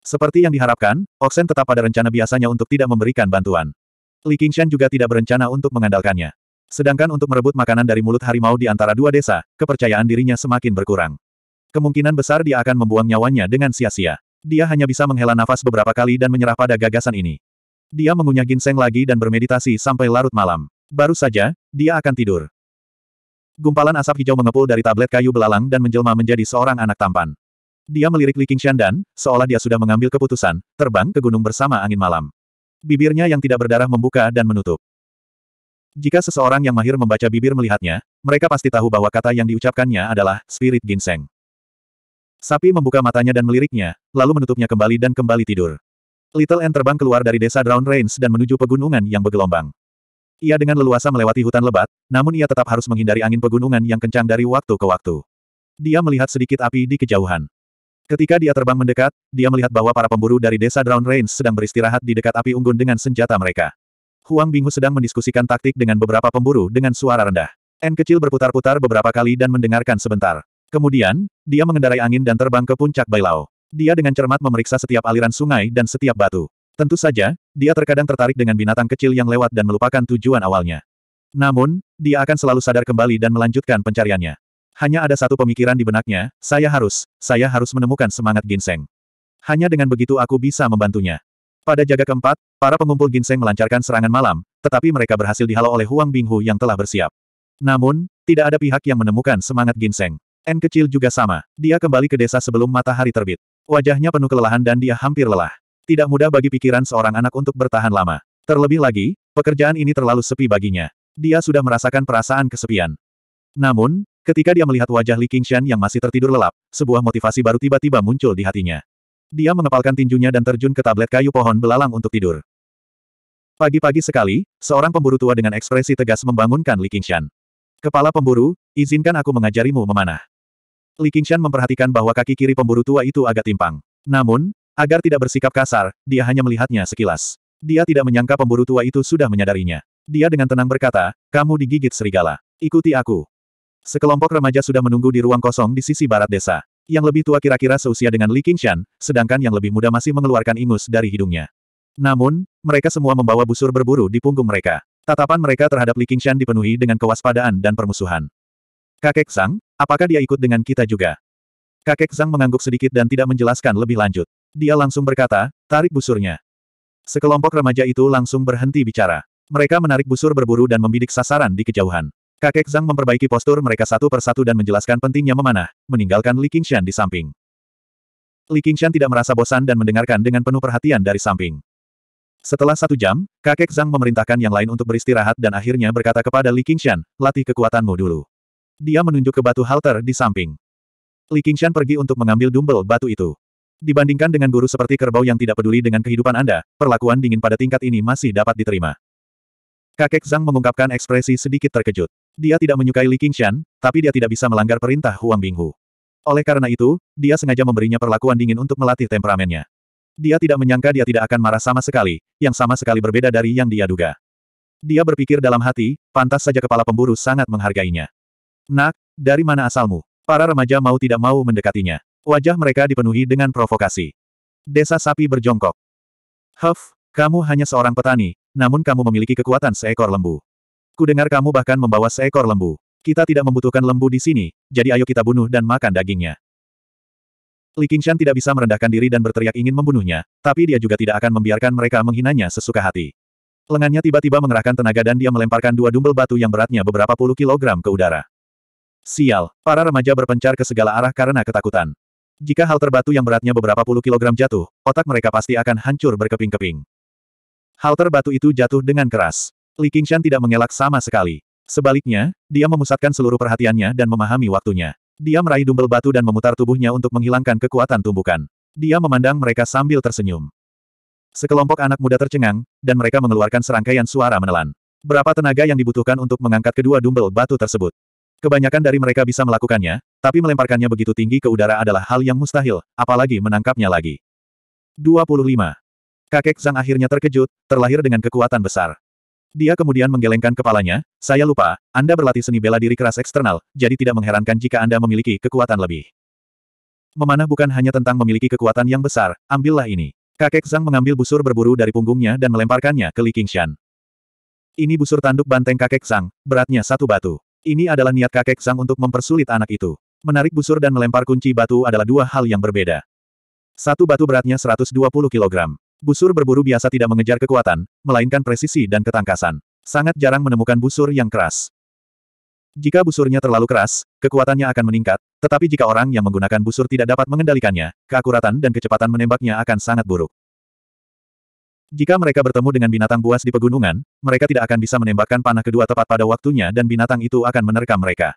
Seperti yang diharapkan, Oksen tetap pada rencana biasanya untuk tidak memberikan bantuan. Li Qingshan juga tidak berencana untuk mengandalkannya. Sedangkan untuk merebut makanan dari mulut harimau di antara dua desa, kepercayaan dirinya semakin berkurang. Kemungkinan besar dia akan membuang nyawanya dengan sia-sia. Dia hanya bisa menghela nafas beberapa kali dan menyerah pada gagasan ini. Dia mengunyah ginseng lagi dan bermeditasi sampai larut malam. Baru saja, dia akan tidur. Gumpalan asap hijau mengepul dari tablet kayu belalang dan menjelma menjadi seorang anak tampan. Dia melirik Li Qingshan dan, seolah dia sudah mengambil keputusan, terbang ke gunung bersama angin malam. Bibirnya yang tidak berdarah membuka dan menutup. Jika seseorang yang mahir membaca bibir melihatnya, mereka pasti tahu bahwa kata yang diucapkannya adalah spirit ginseng. Sapi membuka matanya dan meliriknya, lalu menutupnya kembali dan kembali tidur. Little N terbang keluar dari desa Drown Range dan menuju pegunungan yang bergelombang. Ia dengan leluasa melewati hutan lebat, namun ia tetap harus menghindari angin pegunungan yang kencang dari waktu ke waktu. Dia melihat sedikit api di kejauhan. Ketika dia terbang mendekat, dia melihat bahwa para pemburu dari desa Drown Range sedang beristirahat di dekat api unggun dengan senjata mereka. Huang Binghu sedang mendiskusikan taktik dengan beberapa pemburu dengan suara rendah. N kecil berputar-putar beberapa kali dan mendengarkan sebentar. Kemudian, dia mengendarai angin dan terbang ke puncak Bailao. Dia dengan cermat memeriksa setiap aliran sungai dan setiap batu. Tentu saja, dia terkadang tertarik dengan binatang kecil yang lewat dan melupakan tujuan awalnya. Namun, dia akan selalu sadar kembali dan melanjutkan pencariannya. Hanya ada satu pemikiran di benaknya, saya harus, saya harus menemukan semangat ginseng. Hanya dengan begitu aku bisa membantunya. Pada jaga keempat, para pengumpul ginseng melancarkan serangan malam, tetapi mereka berhasil dihalau oleh Huang Binghu yang telah bersiap. Namun, tidak ada pihak yang menemukan semangat ginseng. N kecil juga sama. Dia kembali ke desa sebelum matahari terbit. Wajahnya penuh kelelahan dan dia hampir lelah. Tidak mudah bagi pikiran seorang anak untuk bertahan lama. Terlebih lagi, pekerjaan ini terlalu sepi baginya. Dia sudah merasakan perasaan kesepian. Namun, ketika dia melihat wajah Li Qingshan yang masih tertidur lelap, sebuah motivasi baru tiba-tiba muncul di hatinya. Dia mengepalkan tinjunya dan terjun ke tablet kayu pohon belalang untuk tidur. Pagi-pagi sekali, seorang pemburu tua dengan ekspresi tegas membangunkan Li Qingshan. Kepala pemburu, izinkan aku mengajarimu memanah. Li Qingshan memperhatikan bahwa kaki kiri pemburu tua itu agak timpang. Namun, Agar tidak bersikap kasar, dia hanya melihatnya sekilas. Dia tidak menyangka pemburu tua itu sudah menyadarinya. Dia dengan tenang berkata, kamu digigit serigala. Ikuti aku. Sekelompok remaja sudah menunggu di ruang kosong di sisi barat desa. Yang lebih tua kira-kira seusia dengan Li Qingshan, sedangkan yang lebih muda masih mengeluarkan ingus dari hidungnya. Namun, mereka semua membawa busur berburu di punggung mereka. Tatapan mereka terhadap Li Qingshan dipenuhi dengan kewaspadaan dan permusuhan. Kakek Zhang, apakah dia ikut dengan kita juga? Kakek Zhang mengangguk sedikit dan tidak menjelaskan lebih lanjut. Dia langsung berkata, tarik busurnya. Sekelompok remaja itu langsung berhenti bicara. Mereka menarik busur berburu dan membidik sasaran di kejauhan. Kakek Zhang memperbaiki postur mereka satu persatu dan menjelaskan pentingnya memanah, meninggalkan Li Qingshan di samping. Li Qingshan tidak merasa bosan dan mendengarkan dengan penuh perhatian dari samping. Setelah satu jam, kakek Zhang memerintahkan yang lain untuk beristirahat dan akhirnya berkata kepada Li Qingshan, latih kekuatanmu dulu. Dia menunjuk ke batu halter di samping. Li Qingshan pergi untuk mengambil dumbel batu itu. Dibandingkan dengan guru seperti kerbau yang tidak peduli dengan kehidupan Anda, perlakuan dingin pada tingkat ini masih dapat diterima. Kakek Zhang mengungkapkan ekspresi sedikit terkejut. Dia tidak menyukai Li Qingshan, tapi dia tidak bisa melanggar perintah Huang Binghu. Oleh karena itu, dia sengaja memberinya perlakuan dingin untuk melatih temperamennya. Dia tidak menyangka dia tidak akan marah sama sekali, yang sama sekali berbeda dari yang dia duga. Dia berpikir dalam hati, pantas saja kepala pemburu sangat menghargainya. Nak, dari mana asalmu? Para remaja mau tidak mau mendekatinya. Wajah mereka dipenuhi dengan provokasi. Desa sapi berjongkok. Huff, kamu hanya seorang petani, namun kamu memiliki kekuatan seekor lembu. Kudengar kamu bahkan membawa seekor lembu. Kita tidak membutuhkan lembu di sini, jadi ayo kita bunuh dan makan dagingnya. Li Qingshan tidak bisa merendahkan diri dan berteriak ingin membunuhnya, tapi dia juga tidak akan membiarkan mereka menghinanya sesuka hati. Lengannya tiba-tiba mengerahkan tenaga dan dia melemparkan dua dumbel batu yang beratnya beberapa puluh kilogram ke udara. Sial, para remaja berpencar ke segala arah karena ketakutan. Jika hal terbatu yang beratnya beberapa puluh kilogram jatuh, otak mereka pasti akan hancur berkeping-keping. Hal terbatu itu jatuh dengan keras. Li Qingshan tidak mengelak sama sekali. Sebaliknya, dia memusatkan seluruh perhatiannya dan memahami waktunya. Dia meraih dumbel batu dan memutar tubuhnya untuk menghilangkan kekuatan tumbukan. Dia memandang mereka sambil tersenyum. Sekelompok anak muda tercengang, dan mereka mengeluarkan serangkaian suara menelan. Berapa tenaga yang dibutuhkan untuk mengangkat kedua dumbel batu tersebut? Kebanyakan dari mereka bisa melakukannya, tapi melemparkannya begitu tinggi ke udara adalah hal yang mustahil, apalagi menangkapnya lagi. 25. Kakek Zhang akhirnya terkejut, terlahir dengan kekuatan besar. Dia kemudian menggelengkan kepalanya, saya lupa, Anda berlatih seni bela diri keras eksternal, jadi tidak mengherankan jika Anda memiliki kekuatan lebih. Memanah bukan hanya tentang memiliki kekuatan yang besar, ambillah ini. Kakek Zhang mengambil busur berburu dari punggungnya dan melemparkannya ke Li Qingshan. Ini busur tanduk banteng kakek Zhang, beratnya satu batu. Ini adalah niat kakek sang untuk mempersulit anak itu. Menarik busur dan melempar kunci batu adalah dua hal yang berbeda. Satu batu beratnya 120 kg. Busur berburu biasa tidak mengejar kekuatan, melainkan presisi dan ketangkasan. Sangat jarang menemukan busur yang keras. Jika busurnya terlalu keras, kekuatannya akan meningkat, tetapi jika orang yang menggunakan busur tidak dapat mengendalikannya, keakuratan dan kecepatan menembaknya akan sangat buruk. Jika mereka bertemu dengan binatang buas di pegunungan, mereka tidak akan bisa menembakkan panah kedua tepat pada waktunya dan binatang itu akan menerkam mereka.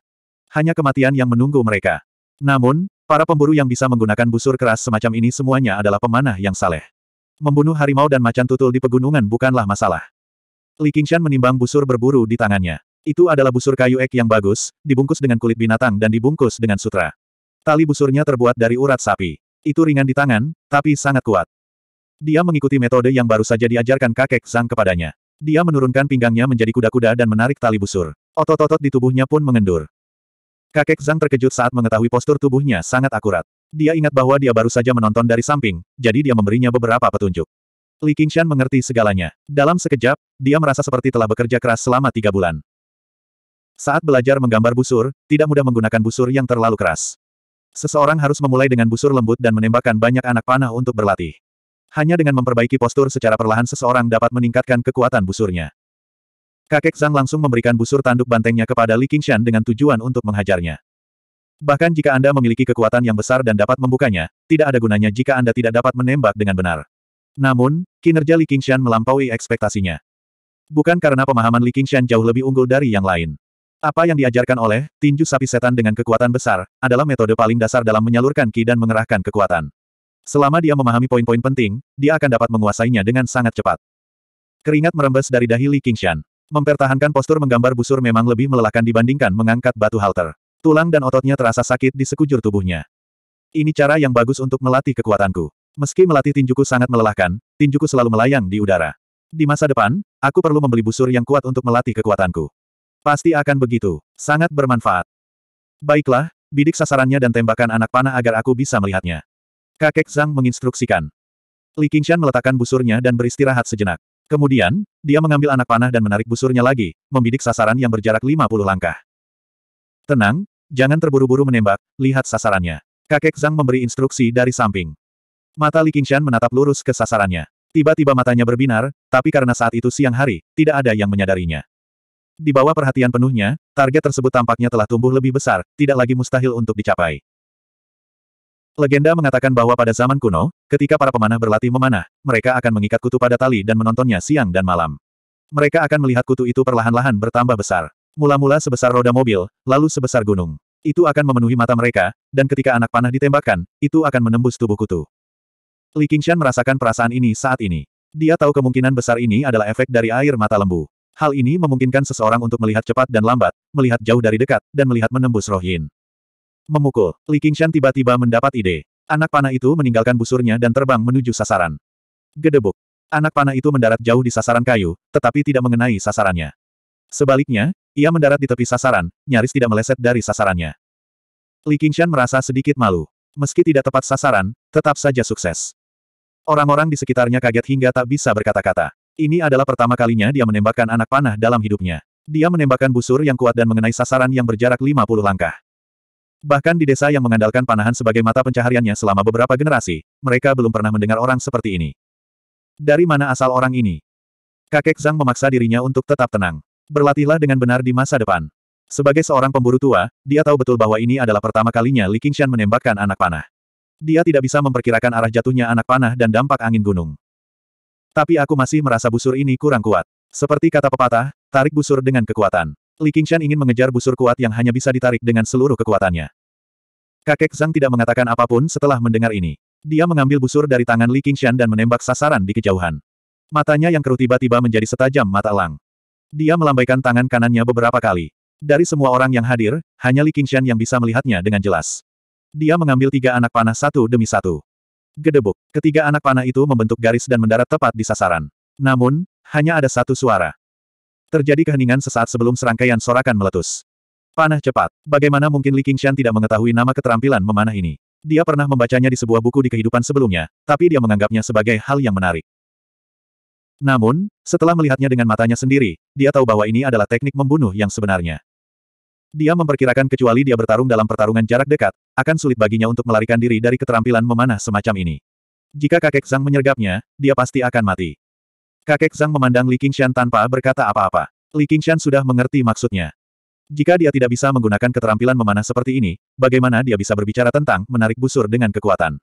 Hanya kematian yang menunggu mereka. Namun, para pemburu yang bisa menggunakan busur keras semacam ini semuanya adalah pemanah yang saleh. Membunuh harimau dan macan tutul di pegunungan bukanlah masalah. Li Qingshan menimbang busur berburu di tangannya. Itu adalah busur kayu ek yang bagus, dibungkus dengan kulit binatang dan dibungkus dengan sutra. Tali busurnya terbuat dari urat sapi. Itu ringan di tangan, tapi sangat kuat. Dia mengikuti metode yang baru saja diajarkan kakek Zhang kepadanya. Dia menurunkan pinggangnya menjadi kuda-kuda dan menarik tali busur. Otot-otot di tubuhnya pun mengendur. Kakek Zhang terkejut saat mengetahui postur tubuhnya sangat akurat. Dia ingat bahwa dia baru saja menonton dari samping, jadi dia memberinya beberapa petunjuk. Li Qingshan mengerti segalanya. Dalam sekejap, dia merasa seperti telah bekerja keras selama tiga bulan. Saat belajar menggambar busur, tidak mudah menggunakan busur yang terlalu keras. Seseorang harus memulai dengan busur lembut dan menembakkan banyak anak panah untuk berlatih. Hanya dengan memperbaiki postur secara perlahan seseorang dapat meningkatkan kekuatan busurnya. Kakek Zhang langsung memberikan busur tanduk bantengnya kepada Li Qingshan dengan tujuan untuk menghajarnya. Bahkan jika Anda memiliki kekuatan yang besar dan dapat membukanya, tidak ada gunanya jika Anda tidak dapat menembak dengan benar. Namun, kinerja Li Qingshan melampaui ekspektasinya. Bukan karena pemahaman Li Qingshan jauh lebih unggul dari yang lain. Apa yang diajarkan oleh tinju sapi setan dengan kekuatan besar adalah metode paling dasar dalam menyalurkan ki dan mengerahkan kekuatan. Selama dia memahami poin-poin penting, dia akan dapat menguasainya dengan sangat cepat. Keringat merembes dari dahi Li Qingshan. Mempertahankan postur menggambar busur memang lebih melelahkan dibandingkan mengangkat batu halter. Tulang dan ototnya terasa sakit di sekujur tubuhnya. Ini cara yang bagus untuk melatih kekuatanku. Meski melatih tinjuku sangat melelahkan, tinjuku selalu melayang di udara. Di masa depan, aku perlu membeli busur yang kuat untuk melatih kekuatanku. Pasti akan begitu. Sangat bermanfaat. Baiklah, bidik sasarannya dan tembakan anak panah agar aku bisa melihatnya. Kakek Zhang menginstruksikan. Li Qingshan meletakkan busurnya dan beristirahat sejenak. Kemudian, dia mengambil anak panah dan menarik busurnya lagi, membidik sasaran yang berjarak 50 langkah. Tenang, jangan terburu-buru menembak, lihat sasarannya. Kakek Zhang memberi instruksi dari samping. Mata Li Qingshan menatap lurus ke sasarannya. Tiba-tiba matanya berbinar, tapi karena saat itu siang hari, tidak ada yang menyadarinya. Di bawah perhatian penuhnya, target tersebut tampaknya telah tumbuh lebih besar, tidak lagi mustahil untuk dicapai. Legenda mengatakan bahwa pada zaman kuno, ketika para pemanah berlatih memanah, mereka akan mengikat kutu pada tali dan menontonnya siang dan malam. Mereka akan melihat kutu itu perlahan-lahan bertambah besar. Mula-mula sebesar roda mobil, lalu sebesar gunung. Itu akan memenuhi mata mereka, dan ketika anak panah ditembakkan, itu akan menembus tubuh kutu. Li Qingshan merasakan perasaan ini saat ini. Dia tahu kemungkinan besar ini adalah efek dari air mata lembu. Hal ini memungkinkan seseorang untuk melihat cepat dan lambat, melihat jauh dari dekat, dan melihat menembus roh yin. Memukul, Li Qingshan tiba-tiba mendapat ide. Anak panah itu meninggalkan busurnya dan terbang menuju sasaran. Gedebuk. Anak panah itu mendarat jauh di sasaran kayu, tetapi tidak mengenai sasarannya. Sebaliknya, ia mendarat di tepi sasaran, nyaris tidak meleset dari sasarannya. Li Qingshan merasa sedikit malu. Meski tidak tepat sasaran, tetap saja sukses. Orang-orang di sekitarnya kaget hingga tak bisa berkata-kata. Ini adalah pertama kalinya dia menembakkan anak panah dalam hidupnya. Dia menembakkan busur yang kuat dan mengenai sasaran yang berjarak 50 langkah. Bahkan di desa yang mengandalkan panahan sebagai mata pencahariannya selama beberapa generasi, mereka belum pernah mendengar orang seperti ini. Dari mana asal orang ini? Kakek Zhang memaksa dirinya untuk tetap tenang. Berlatihlah dengan benar di masa depan. Sebagai seorang pemburu tua, dia tahu betul bahwa ini adalah pertama kalinya Li Qingshan menembakkan anak panah. Dia tidak bisa memperkirakan arah jatuhnya anak panah dan dampak angin gunung. Tapi aku masih merasa busur ini kurang kuat. Seperti kata pepatah, tarik busur dengan kekuatan. Li Qingshan ingin mengejar busur kuat yang hanya bisa ditarik dengan seluruh kekuatannya. Kakek Zhang tidak mengatakan apapun setelah mendengar ini. Dia mengambil busur dari tangan Li Qingshan dan menembak sasaran di kejauhan. Matanya yang keruh tiba-tiba menjadi setajam mata elang. Dia melambaikan tangan kanannya beberapa kali. Dari semua orang yang hadir, hanya Li Qingshan yang bisa melihatnya dengan jelas. Dia mengambil tiga anak panah satu demi satu. Gedebuk, ketiga anak panah itu membentuk garis dan mendarat tepat di sasaran. Namun, hanya ada satu suara. Terjadi keheningan sesaat sebelum serangkaian sorakan meletus. Panah cepat. Bagaimana mungkin Li Qingshan tidak mengetahui nama keterampilan memanah ini? Dia pernah membacanya di sebuah buku di kehidupan sebelumnya, tapi dia menganggapnya sebagai hal yang menarik. Namun, setelah melihatnya dengan matanya sendiri, dia tahu bahwa ini adalah teknik membunuh yang sebenarnya. Dia memperkirakan kecuali dia bertarung dalam pertarungan jarak dekat, akan sulit baginya untuk melarikan diri dari keterampilan memanah semacam ini. Jika kakek Zhang menyergapnya, dia pasti akan mati. Kakek Zhang memandang Li Qingshan tanpa berkata apa-apa. Li Qingshan sudah mengerti maksudnya. Jika dia tidak bisa menggunakan keterampilan memanah seperti ini, bagaimana dia bisa berbicara tentang menarik busur dengan kekuatan?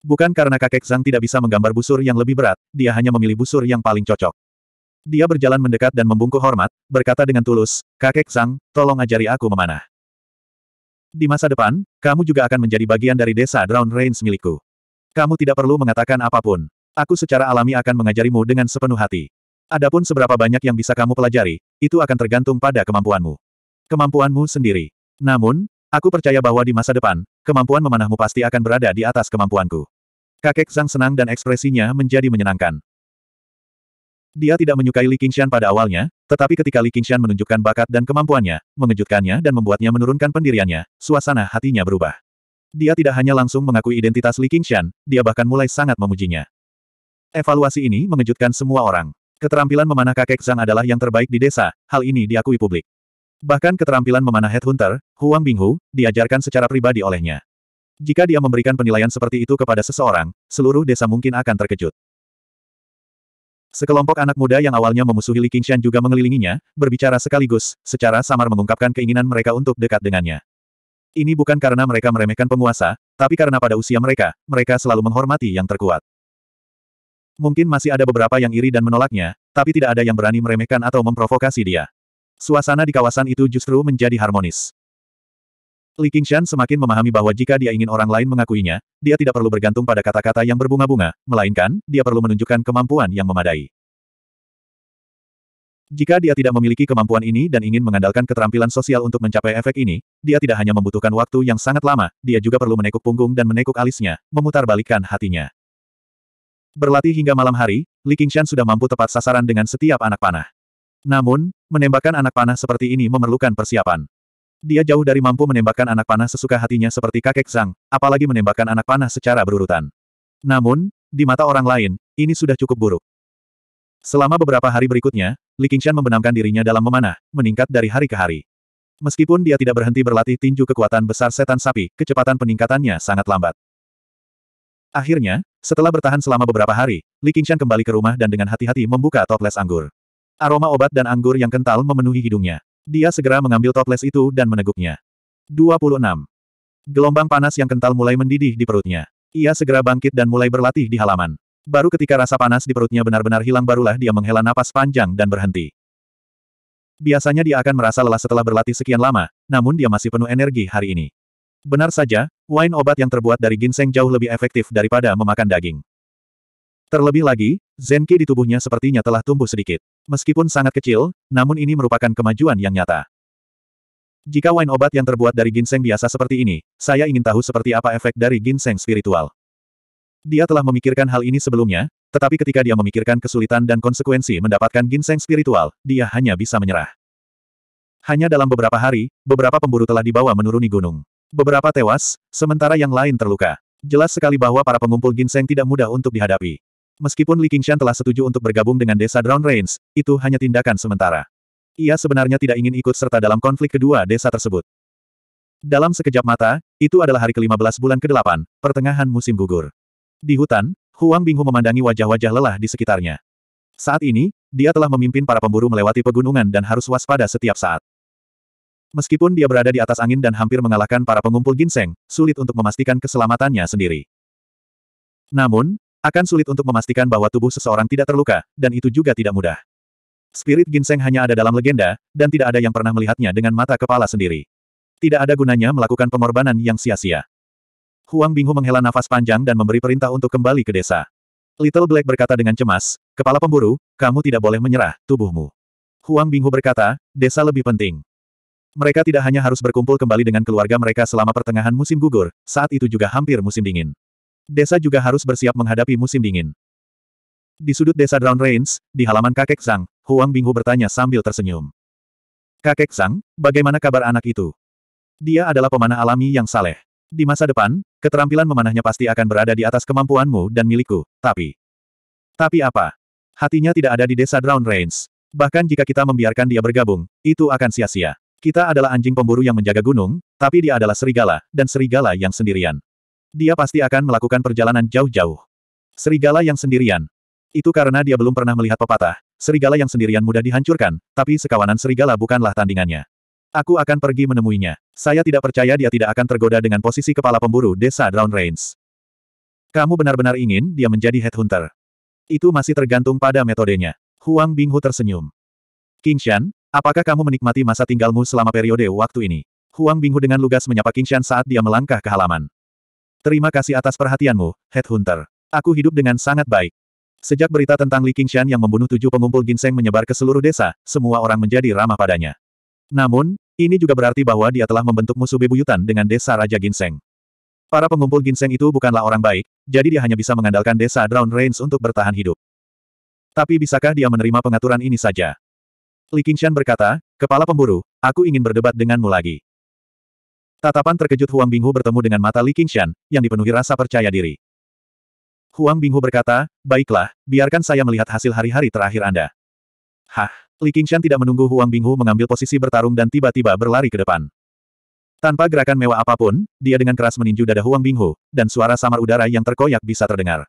Bukan karena kakek Zhang tidak bisa menggambar busur yang lebih berat, dia hanya memilih busur yang paling cocok. Dia berjalan mendekat dan membungkuk hormat, berkata dengan tulus, Kakek Zhang, tolong ajari aku memanah. Di masa depan, kamu juga akan menjadi bagian dari desa Drown Range milikku. Kamu tidak perlu mengatakan apapun. Aku secara alami akan mengajarimu dengan sepenuh hati. Adapun seberapa banyak yang bisa kamu pelajari, itu akan tergantung pada kemampuanmu. Kemampuanmu sendiri. Namun, aku percaya bahwa di masa depan, kemampuan memanahmu pasti akan berada di atas kemampuanku. Kakek Zhang senang dan ekspresinya menjadi menyenangkan. Dia tidak menyukai Li Qingshan pada awalnya, tetapi ketika Li Qingshan menunjukkan bakat dan kemampuannya, mengejutkannya dan membuatnya menurunkan pendiriannya, suasana hatinya berubah. Dia tidak hanya langsung mengakui identitas Li Qingshan, dia bahkan mulai sangat memujinya. Evaluasi ini mengejutkan semua orang. Keterampilan memanah kakek Zhang adalah yang terbaik di desa, hal ini diakui publik. Bahkan keterampilan memanah headhunter, Huang Binghu, diajarkan secara pribadi olehnya. Jika dia memberikan penilaian seperti itu kepada seseorang, seluruh desa mungkin akan terkejut. Sekelompok anak muda yang awalnya memusuhi Li Qingshan juga mengelilinginya, berbicara sekaligus, secara samar mengungkapkan keinginan mereka untuk dekat dengannya. Ini bukan karena mereka meremehkan penguasa, tapi karena pada usia mereka, mereka selalu menghormati yang terkuat. Mungkin masih ada beberapa yang iri dan menolaknya, tapi tidak ada yang berani meremehkan atau memprovokasi dia. Suasana di kawasan itu justru menjadi harmonis. Li Qingshan semakin memahami bahwa jika dia ingin orang lain mengakuinya, dia tidak perlu bergantung pada kata-kata yang berbunga-bunga, melainkan, dia perlu menunjukkan kemampuan yang memadai. Jika dia tidak memiliki kemampuan ini dan ingin mengandalkan keterampilan sosial untuk mencapai efek ini, dia tidak hanya membutuhkan waktu yang sangat lama, dia juga perlu menekuk punggung dan menekuk alisnya, memutarbalikkan hatinya. Berlatih hingga malam hari, Li Qingshan sudah mampu tepat sasaran dengan setiap anak panah. Namun, menembakkan anak panah seperti ini memerlukan persiapan. Dia jauh dari mampu menembakkan anak panah sesuka hatinya seperti kakek Zhang, apalagi menembakkan anak panah secara berurutan. Namun, di mata orang lain, ini sudah cukup buruk. Selama beberapa hari berikutnya, Li Qingshan membenamkan dirinya dalam memanah, meningkat dari hari ke hari. Meskipun dia tidak berhenti berlatih tinju kekuatan besar setan sapi, kecepatan peningkatannya sangat lambat. Akhirnya, setelah bertahan selama beberapa hari, Li Qingshan kembali ke rumah dan dengan hati-hati membuka toples anggur. Aroma obat dan anggur yang kental memenuhi hidungnya. Dia segera mengambil toples itu dan meneguknya. 26. Gelombang panas yang kental mulai mendidih di perutnya. Ia segera bangkit dan mulai berlatih di halaman. Baru ketika rasa panas di perutnya benar-benar hilang barulah dia menghela napas panjang dan berhenti. Biasanya dia akan merasa lelah setelah berlatih sekian lama, namun dia masih penuh energi hari ini. Benar saja, wine obat yang terbuat dari ginseng jauh lebih efektif daripada memakan daging. Terlebih lagi, Zenki di tubuhnya sepertinya telah tumbuh sedikit. Meskipun sangat kecil, namun ini merupakan kemajuan yang nyata. Jika wine obat yang terbuat dari ginseng biasa seperti ini, saya ingin tahu seperti apa efek dari ginseng spiritual. Dia telah memikirkan hal ini sebelumnya, tetapi ketika dia memikirkan kesulitan dan konsekuensi mendapatkan ginseng spiritual, dia hanya bisa menyerah. Hanya dalam beberapa hari, beberapa pemburu telah dibawa menuruni gunung. Beberapa tewas, sementara yang lain terluka. Jelas sekali bahwa para pengumpul ginseng tidak mudah untuk dihadapi. Meskipun Li Qingshan telah setuju untuk bergabung dengan desa Drown Rains, itu hanya tindakan sementara. Ia sebenarnya tidak ingin ikut serta dalam konflik kedua desa tersebut. Dalam sekejap mata, itu adalah hari ke-15 bulan ke-8, pertengahan musim gugur. Di hutan, Huang Binghu memandangi wajah-wajah lelah di sekitarnya. Saat ini, dia telah memimpin para pemburu melewati pegunungan dan harus waspada setiap saat. Meskipun dia berada di atas angin dan hampir mengalahkan para pengumpul ginseng, sulit untuk memastikan keselamatannya sendiri. Namun, akan sulit untuk memastikan bahwa tubuh seseorang tidak terluka, dan itu juga tidak mudah. Spirit ginseng hanya ada dalam legenda, dan tidak ada yang pernah melihatnya dengan mata kepala sendiri. Tidak ada gunanya melakukan pengorbanan yang sia-sia. Huang Binghu menghela nafas panjang dan memberi perintah untuk kembali ke desa. Little Black berkata dengan cemas, Kepala pemburu, kamu tidak boleh menyerah, tubuhmu. Huang Binghu berkata, desa lebih penting. Mereka tidak hanya harus berkumpul kembali dengan keluarga mereka selama pertengahan musim gugur, saat itu juga hampir musim dingin. Desa juga harus bersiap menghadapi musim dingin. Di sudut desa Drown Rains, di halaman kakek Zhang, Huang Binghu bertanya sambil tersenyum. Kakek Zhang, bagaimana kabar anak itu? Dia adalah pemanah alami yang saleh. Di masa depan, keterampilan memanahnya pasti akan berada di atas kemampuanmu dan milikku, tapi... Tapi apa? Hatinya tidak ada di desa Drown Rains. Bahkan jika kita membiarkan dia bergabung, itu akan sia-sia. Kita adalah anjing pemburu yang menjaga gunung, tapi dia adalah serigala, dan serigala yang sendirian. Dia pasti akan melakukan perjalanan jauh-jauh. Serigala yang sendirian. Itu karena dia belum pernah melihat pepatah, serigala yang sendirian mudah dihancurkan, tapi sekawanan serigala bukanlah tandingannya. Aku akan pergi menemuinya. Saya tidak percaya dia tidak akan tergoda dengan posisi kepala pemburu desa Drown Rains. Kamu benar-benar ingin dia menjadi headhunter. Itu masih tergantung pada metodenya. Huang Binghu tersenyum. Qingshan, Apakah kamu menikmati masa tinggalmu selama periode waktu ini? Huang Binghu dengan lugas menyapa Qingshan saat dia melangkah ke halaman. Terima kasih atas perhatianmu, Headhunter. Aku hidup dengan sangat baik. Sejak berita tentang Li Qingshan yang membunuh tujuh pengumpul ginseng menyebar ke seluruh desa, semua orang menjadi ramah padanya. Namun, ini juga berarti bahwa dia telah membentuk musuh bebuyutan dengan desa Raja Ginseng. Para pengumpul ginseng itu bukanlah orang baik, jadi dia hanya bisa mengandalkan desa Drown Range untuk bertahan hidup. Tapi bisakah dia menerima pengaturan ini saja? Li Qingshan berkata, Kepala pemburu, aku ingin berdebat denganmu lagi. Tatapan terkejut Huang Binghu bertemu dengan mata Li Qingshan, yang dipenuhi rasa percaya diri. Huang Binghu berkata, baiklah, biarkan saya melihat hasil hari-hari terakhir Anda. Hah, Li Qingshan tidak menunggu Huang Binghu mengambil posisi bertarung dan tiba-tiba berlari ke depan. Tanpa gerakan mewah apapun, dia dengan keras meninju dada Huang Binghu, dan suara samar udara yang terkoyak bisa terdengar.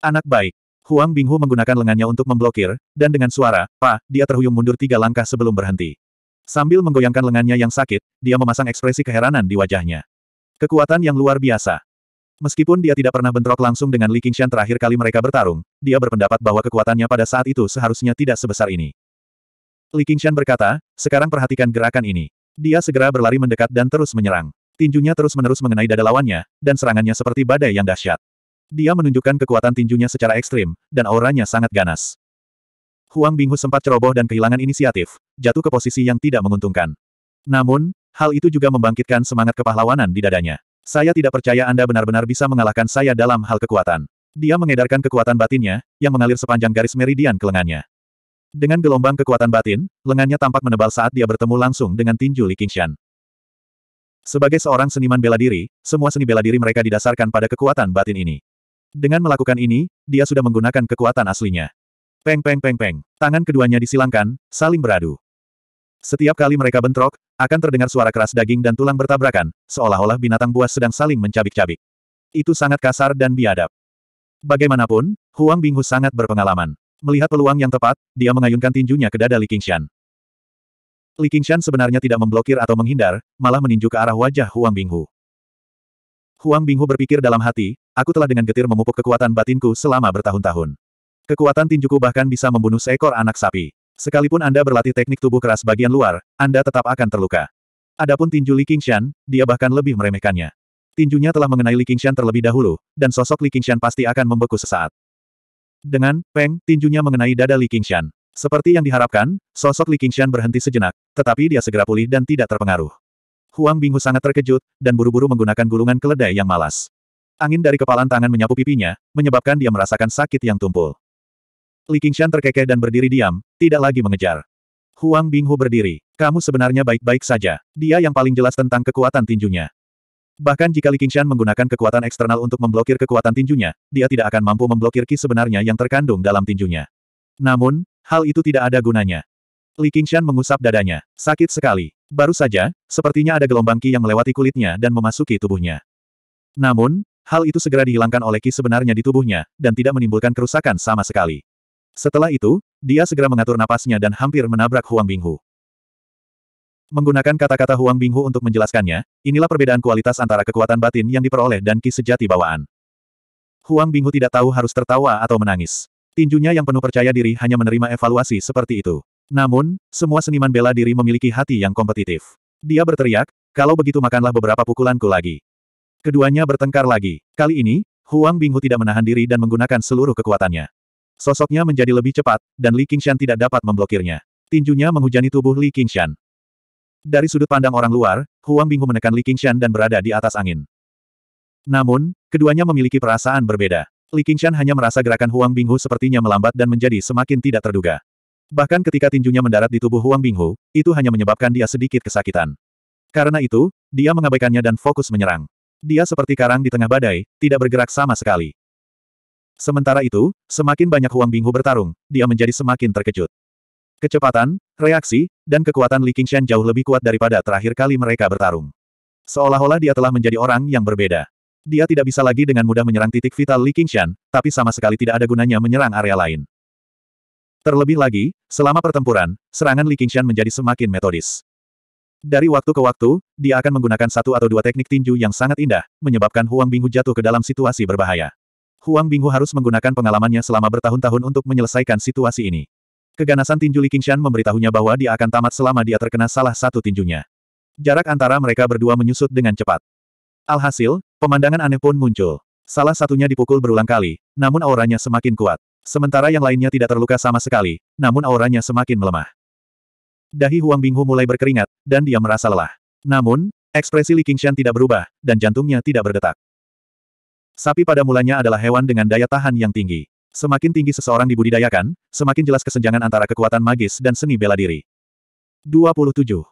Anak baik, Huang Binghu menggunakan lengannya untuk memblokir, dan dengan suara, pa, dia terhuyung mundur tiga langkah sebelum berhenti. Sambil menggoyangkan lengannya yang sakit, dia memasang ekspresi keheranan di wajahnya. Kekuatan yang luar biasa. Meskipun dia tidak pernah bentrok langsung dengan Li Qingshan terakhir kali mereka bertarung, dia berpendapat bahwa kekuatannya pada saat itu seharusnya tidak sebesar ini. Li Qingshan berkata, sekarang perhatikan gerakan ini. Dia segera berlari mendekat dan terus menyerang. Tinjunya terus-menerus mengenai dada lawannya, dan serangannya seperti badai yang dahsyat. Dia menunjukkan kekuatan tinjunya secara ekstrim, dan auranya sangat ganas. Huang Binghu sempat ceroboh dan kehilangan inisiatif, jatuh ke posisi yang tidak menguntungkan. Namun, hal itu juga membangkitkan semangat kepahlawanan di dadanya. Saya tidak percaya Anda benar-benar bisa mengalahkan saya dalam hal kekuatan. Dia mengedarkan kekuatan batinnya, yang mengalir sepanjang garis meridian ke lengannya. Dengan gelombang kekuatan batin, lengannya tampak menebal saat dia bertemu langsung dengan tinju Li Qingshan. Sebagai seorang seniman bela diri, semua seni bela diri mereka didasarkan pada kekuatan batin ini. Dengan melakukan ini, dia sudah menggunakan kekuatan aslinya. Peng peng peng peng, tangan keduanya disilangkan, saling beradu. Setiap kali mereka bentrok, akan terdengar suara keras daging dan tulang bertabrakan, seolah-olah binatang buas sedang saling mencabik-cabik. Itu sangat kasar dan biadab. Bagaimanapun, Huang Binghu sangat berpengalaman. Melihat peluang yang tepat, dia mengayunkan tinjunya ke dada Li Qingshan. Li Qingshan sebenarnya tidak memblokir atau menghindar, malah meninju ke arah wajah Huang Binghu. Huang Binghu berpikir dalam hati, aku telah dengan getir memupuk kekuatan batinku selama bertahun-tahun. Kekuatan tinjuku bahkan bisa membunuh seekor anak sapi. Sekalipun Anda berlatih teknik tubuh keras bagian luar, Anda tetap akan terluka. Adapun tinju Li Qingshan, dia bahkan lebih meremehkannya. Tinjunya telah mengenai Li Qingshan terlebih dahulu, dan sosok Li Qingshan pasti akan membeku sesaat. Dengan, peng, tinjunya mengenai dada Li Qingshan. Seperti yang diharapkan, sosok Li Qingshan berhenti sejenak, tetapi dia segera pulih dan tidak terpengaruh. Huang Binghu sangat terkejut, dan buru-buru menggunakan gulungan keledai yang malas. Angin dari kepalan tangan menyapu pipinya, menyebabkan dia merasakan sakit yang tumpul. Li Qingshan terkekeh dan berdiri diam, tidak lagi mengejar. Huang Binghu berdiri. Kamu sebenarnya baik-baik saja. Dia yang paling jelas tentang kekuatan tinjunya. Bahkan jika Li Qingshan menggunakan kekuatan eksternal untuk memblokir kekuatan tinjunya, dia tidak akan mampu memblokir ki sebenarnya yang terkandung dalam tinjunya. Namun, hal itu tidak ada gunanya. Li Qingshan mengusap dadanya. Sakit sekali. Baru saja, sepertinya ada gelombang Ki yang melewati kulitnya dan memasuki tubuhnya. Namun, hal itu segera dihilangkan oleh Ki sebenarnya di tubuhnya, dan tidak menimbulkan kerusakan sama sekali. Setelah itu, dia segera mengatur napasnya dan hampir menabrak Huang Binghu. Menggunakan kata-kata Huang Binghu untuk menjelaskannya, inilah perbedaan kualitas antara kekuatan batin yang diperoleh dan Ki sejati bawaan. Huang Binghu tidak tahu harus tertawa atau menangis. Tinjunya yang penuh percaya diri hanya menerima evaluasi seperti itu. Namun, semua seniman bela diri memiliki hati yang kompetitif. Dia berteriak, kalau begitu makanlah beberapa pukulanku lagi. Keduanya bertengkar lagi. Kali ini, Huang Binghu tidak menahan diri dan menggunakan seluruh kekuatannya. Sosoknya menjadi lebih cepat, dan Li Qingshan tidak dapat memblokirnya. Tinjunya menghujani tubuh Li Qingshan. Dari sudut pandang orang luar, Huang Binghu menekan Li Qingshan dan berada di atas angin. Namun, keduanya memiliki perasaan berbeda. Li Qingshan hanya merasa gerakan Huang Binghu sepertinya melambat dan menjadi semakin tidak terduga. Bahkan ketika tinjunya mendarat di tubuh Huang Binghu, itu hanya menyebabkan dia sedikit kesakitan. Karena itu, dia mengabaikannya dan fokus menyerang. Dia seperti karang di tengah badai, tidak bergerak sama sekali. Sementara itu, semakin banyak Huang Binghu bertarung, dia menjadi semakin terkejut. Kecepatan, reaksi, dan kekuatan Li Qingshan jauh lebih kuat daripada terakhir kali mereka bertarung. Seolah-olah dia telah menjadi orang yang berbeda. Dia tidak bisa lagi dengan mudah menyerang titik vital Li Qingshan, tapi sama sekali tidak ada gunanya menyerang area lain. Terlebih lagi, Selama pertempuran, serangan Li Qingshan menjadi semakin metodis. Dari waktu ke waktu, dia akan menggunakan satu atau dua teknik tinju yang sangat indah, menyebabkan Huang Binghu jatuh ke dalam situasi berbahaya. Huang Binghu harus menggunakan pengalamannya selama bertahun-tahun untuk menyelesaikan situasi ini. Keganasan tinju Li Qingshan memberitahunya bahwa dia akan tamat selama dia terkena salah satu tinjunya. Jarak antara mereka berdua menyusut dengan cepat. Alhasil, pemandangan aneh pun muncul. Salah satunya dipukul berulang kali, namun auranya semakin kuat. Sementara yang lainnya tidak terluka sama sekali, namun auranya semakin melemah. Dahi Huang Binghu mulai berkeringat, dan dia merasa lelah. Namun, ekspresi Li Qingshan tidak berubah, dan jantungnya tidak berdetak. Sapi pada mulanya adalah hewan dengan daya tahan yang tinggi. Semakin tinggi seseorang dibudidayakan, semakin jelas kesenjangan antara kekuatan magis dan seni bela diri. 27.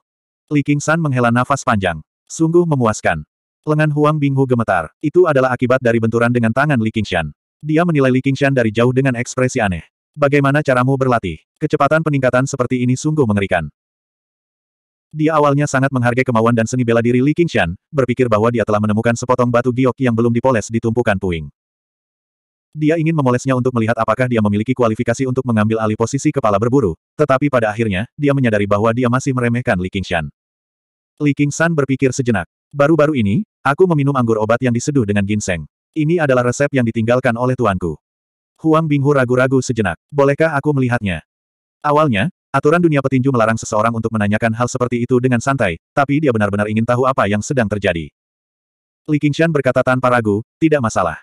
Li Qingshan menghela nafas panjang. Sungguh memuaskan. Lengan Huang Binghu gemetar. Itu adalah akibat dari benturan dengan tangan Li Qingshan. Dia menilai Li Qingshan dari jauh dengan ekspresi aneh. Bagaimana caramu berlatih? Kecepatan peningkatan seperti ini sungguh mengerikan. Dia awalnya sangat menghargai kemauan dan seni bela diri Li Qingshan, berpikir bahwa dia telah menemukan sepotong batu giok yang belum dipoles di tumpukan puing. Dia ingin memolesnya untuk melihat apakah dia memiliki kualifikasi untuk mengambil alih posisi kepala berburu, tetapi pada akhirnya, dia menyadari bahwa dia masih meremehkan Li Qingshan. Li Qingshan berpikir sejenak. Baru-baru ini, aku meminum anggur obat yang diseduh dengan ginseng. Ini adalah resep yang ditinggalkan oleh tuanku. Huang Binghu ragu-ragu sejenak. Bolehkah aku melihatnya? Awalnya, aturan dunia petinju melarang seseorang untuk menanyakan hal seperti itu dengan santai, tapi dia benar-benar ingin tahu apa yang sedang terjadi. Li Qingshan berkata tanpa ragu, tidak masalah.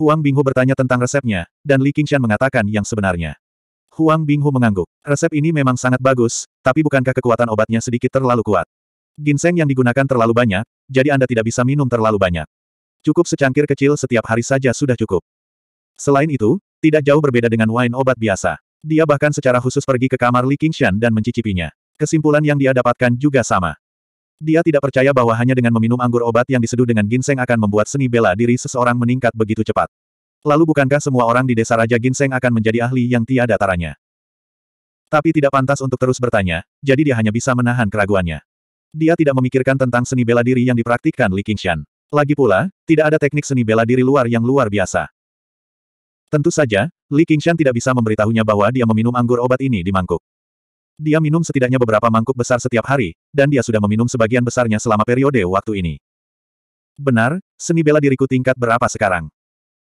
Huang Binghu bertanya tentang resepnya, dan Li Qingshan mengatakan yang sebenarnya. Huang Binghu mengangguk. Resep ini memang sangat bagus, tapi bukankah kekuatan obatnya sedikit terlalu kuat? Ginseng yang digunakan terlalu banyak, jadi Anda tidak bisa minum terlalu banyak. Cukup secangkir kecil setiap hari saja sudah cukup. Selain itu, tidak jauh berbeda dengan wine obat biasa. Dia bahkan secara khusus pergi ke kamar Li Qingshan dan mencicipinya. Kesimpulan yang dia dapatkan juga sama. Dia tidak percaya bahwa hanya dengan meminum anggur obat yang diseduh dengan ginseng akan membuat seni bela diri seseorang meningkat begitu cepat. Lalu bukankah semua orang di desa Raja Ginseng akan menjadi ahli yang tiada taranya? Tapi tidak pantas untuk terus bertanya, jadi dia hanya bisa menahan keraguannya. Dia tidak memikirkan tentang seni bela diri yang dipraktikkan Li Qingshan. Lagi pula, tidak ada teknik seni bela diri luar yang luar biasa. Tentu saja, Li Qingshan tidak bisa memberitahunya bahwa dia meminum anggur obat ini di mangkuk. Dia minum setidaknya beberapa mangkuk besar setiap hari, dan dia sudah meminum sebagian besarnya selama periode waktu ini. Benar, seni bela diriku tingkat berapa sekarang?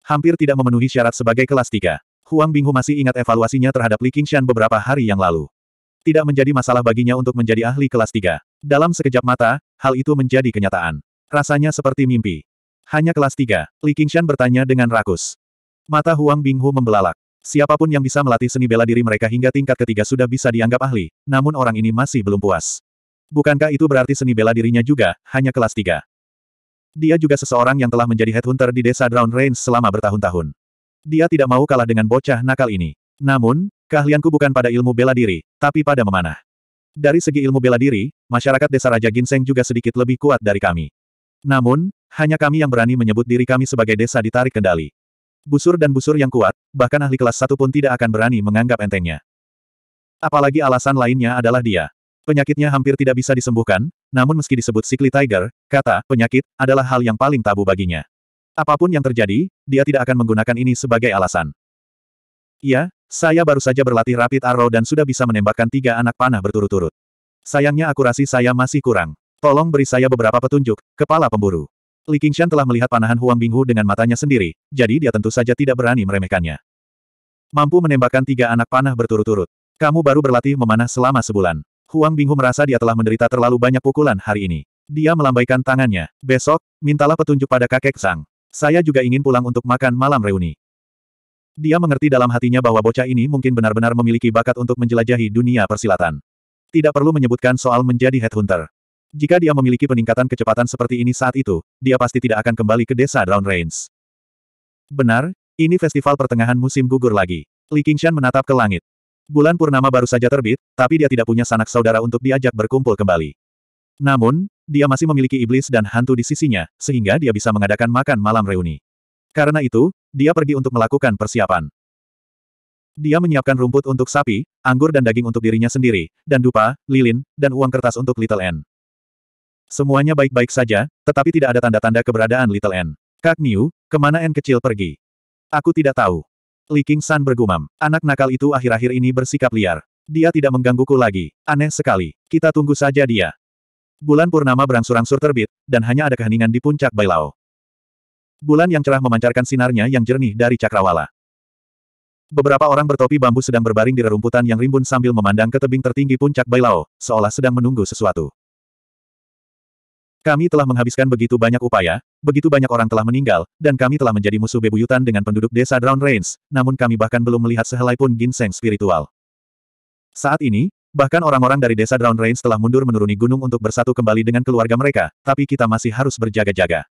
Hampir tidak memenuhi syarat sebagai kelas 3. Huang Binghu masih ingat evaluasinya terhadap Li Qingshan beberapa hari yang lalu. Tidak menjadi masalah baginya untuk menjadi ahli kelas 3. Dalam sekejap mata, hal itu menjadi kenyataan. Rasanya seperti mimpi. Hanya kelas 3, Li Qingshan bertanya dengan rakus. Mata Huang Binghu membelalak. Siapapun yang bisa melatih seni bela diri mereka hingga tingkat ketiga sudah bisa dianggap ahli, namun orang ini masih belum puas. Bukankah itu berarti seni bela dirinya juga, hanya kelas 3? Dia juga seseorang yang telah menjadi headhunter di desa Drown Range selama bertahun-tahun. Dia tidak mau kalah dengan bocah nakal ini. Namun, keahlianku bukan pada ilmu bela diri, tapi pada memanah. Dari segi ilmu bela diri, masyarakat desa Raja Ginseng juga sedikit lebih kuat dari kami. Namun, hanya kami yang berani menyebut diri kami sebagai desa ditarik kendali. Busur dan busur yang kuat, bahkan ahli kelas satu pun tidak akan berani menganggap entengnya. Apalagi alasan lainnya adalah dia. Penyakitnya hampir tidak bisa disembuhkan, namun meski disebut sikli Tiger, kata penyakit adalah hal yang paling tabu baginya. Apapun yang terjadi, dia tidak akan menggunakan ini sebagai alasan. Ya, saya baru saja berlatih rapid arrow dan sudah bisa menembakkan tiga anak panah berturut-turut. Sayangnya akurasi saya masih kurang. Tolong beri saya beberapa petunjuk, kepala pemburu. Li Qingshan telah melihat panahan Huang Binghu dengan matanya sendiri, jadi dia tentu saja tidak berani meremehkannya. Mampu menembakkan tiga anak panah berturut-turut. Kamu baru berlatih memanah selama sebulan. Huang Binghu merasa dia telah menderita terlalu banyak pukulan hari ini. Dia melambaikan tangannya. Besok, mintalah petunjuk pada kakek Sang. Saya juga ingin pulang untuk makan malam reuni. Dia mengerti dalam hatinya bahwa bocah ini mungkin benar-benar memiliki bakat untuk menjelajahi dunia persilatan. Tidak perlu menyebutkan soal menjadi headhunter. Jika dia memiliki peningkatan kecepatan seperti ini saat itu, dia pasti tidak akan kembali ke desa Rains. Benar, ini festival pertengahan musim gugur lagi. Li Qingshan menatap ke langit. Bulan purnama baru saja terbit, tapi dia tidak punya sanak saudara untuk diajak berkumpul kembali. Namun, dia masih memiliki iblis dan hantu di sisinya, sehingga dia bisa mengadakan makan malam reuni. Karena itu, dia pergi untuk melakukan persiapan. Dia menyiapkan rumput untuk sapi, anggur dan daging untuk dirinya sendiri, dan dupa, lilin, dan uang kertas untuk Little N. Semuanya baik-baik saja, tetapi tidak ada tanda-tanda keberadaan Little N. Kak Niu, kemana N kecil pergi? Aku tidak tahu. Li King San bergumam. Anak nakal itu akhir-akhir ini bersikap liar. Dia tidak menggangguku lagi. Aneh sekali. Kita tunggu saja dia. Bulan purnama berangsur-angsur terbit, dan hanya ada keheningan di puncak Bailao. Bulan yang cerah memancarkan sinarnya yang jernih dari cakrawala. Beberapa orang bertopi bambu sedang berbaring di rerumputan yang rimbun sambil memandang ke tebing tertinggi puncak Bailao, seolah sedang menunggu sesuatu. Kami telah menghabiskan begitu banyak upaya, begitu banyak orang telah meninggal, dan kami telah menjadi musuh bebuyutan dengan penduduk desa Drown Range, namun kami bahkan belum melihat sehelai pun ginseng spiritual. Saat ini, bahkan orang-orang dari desa Drown Range telah mundur menuruni gunung untuk bersatu kembali dengan keluarga mereka, tapi kita masih harus berjaga-jaga.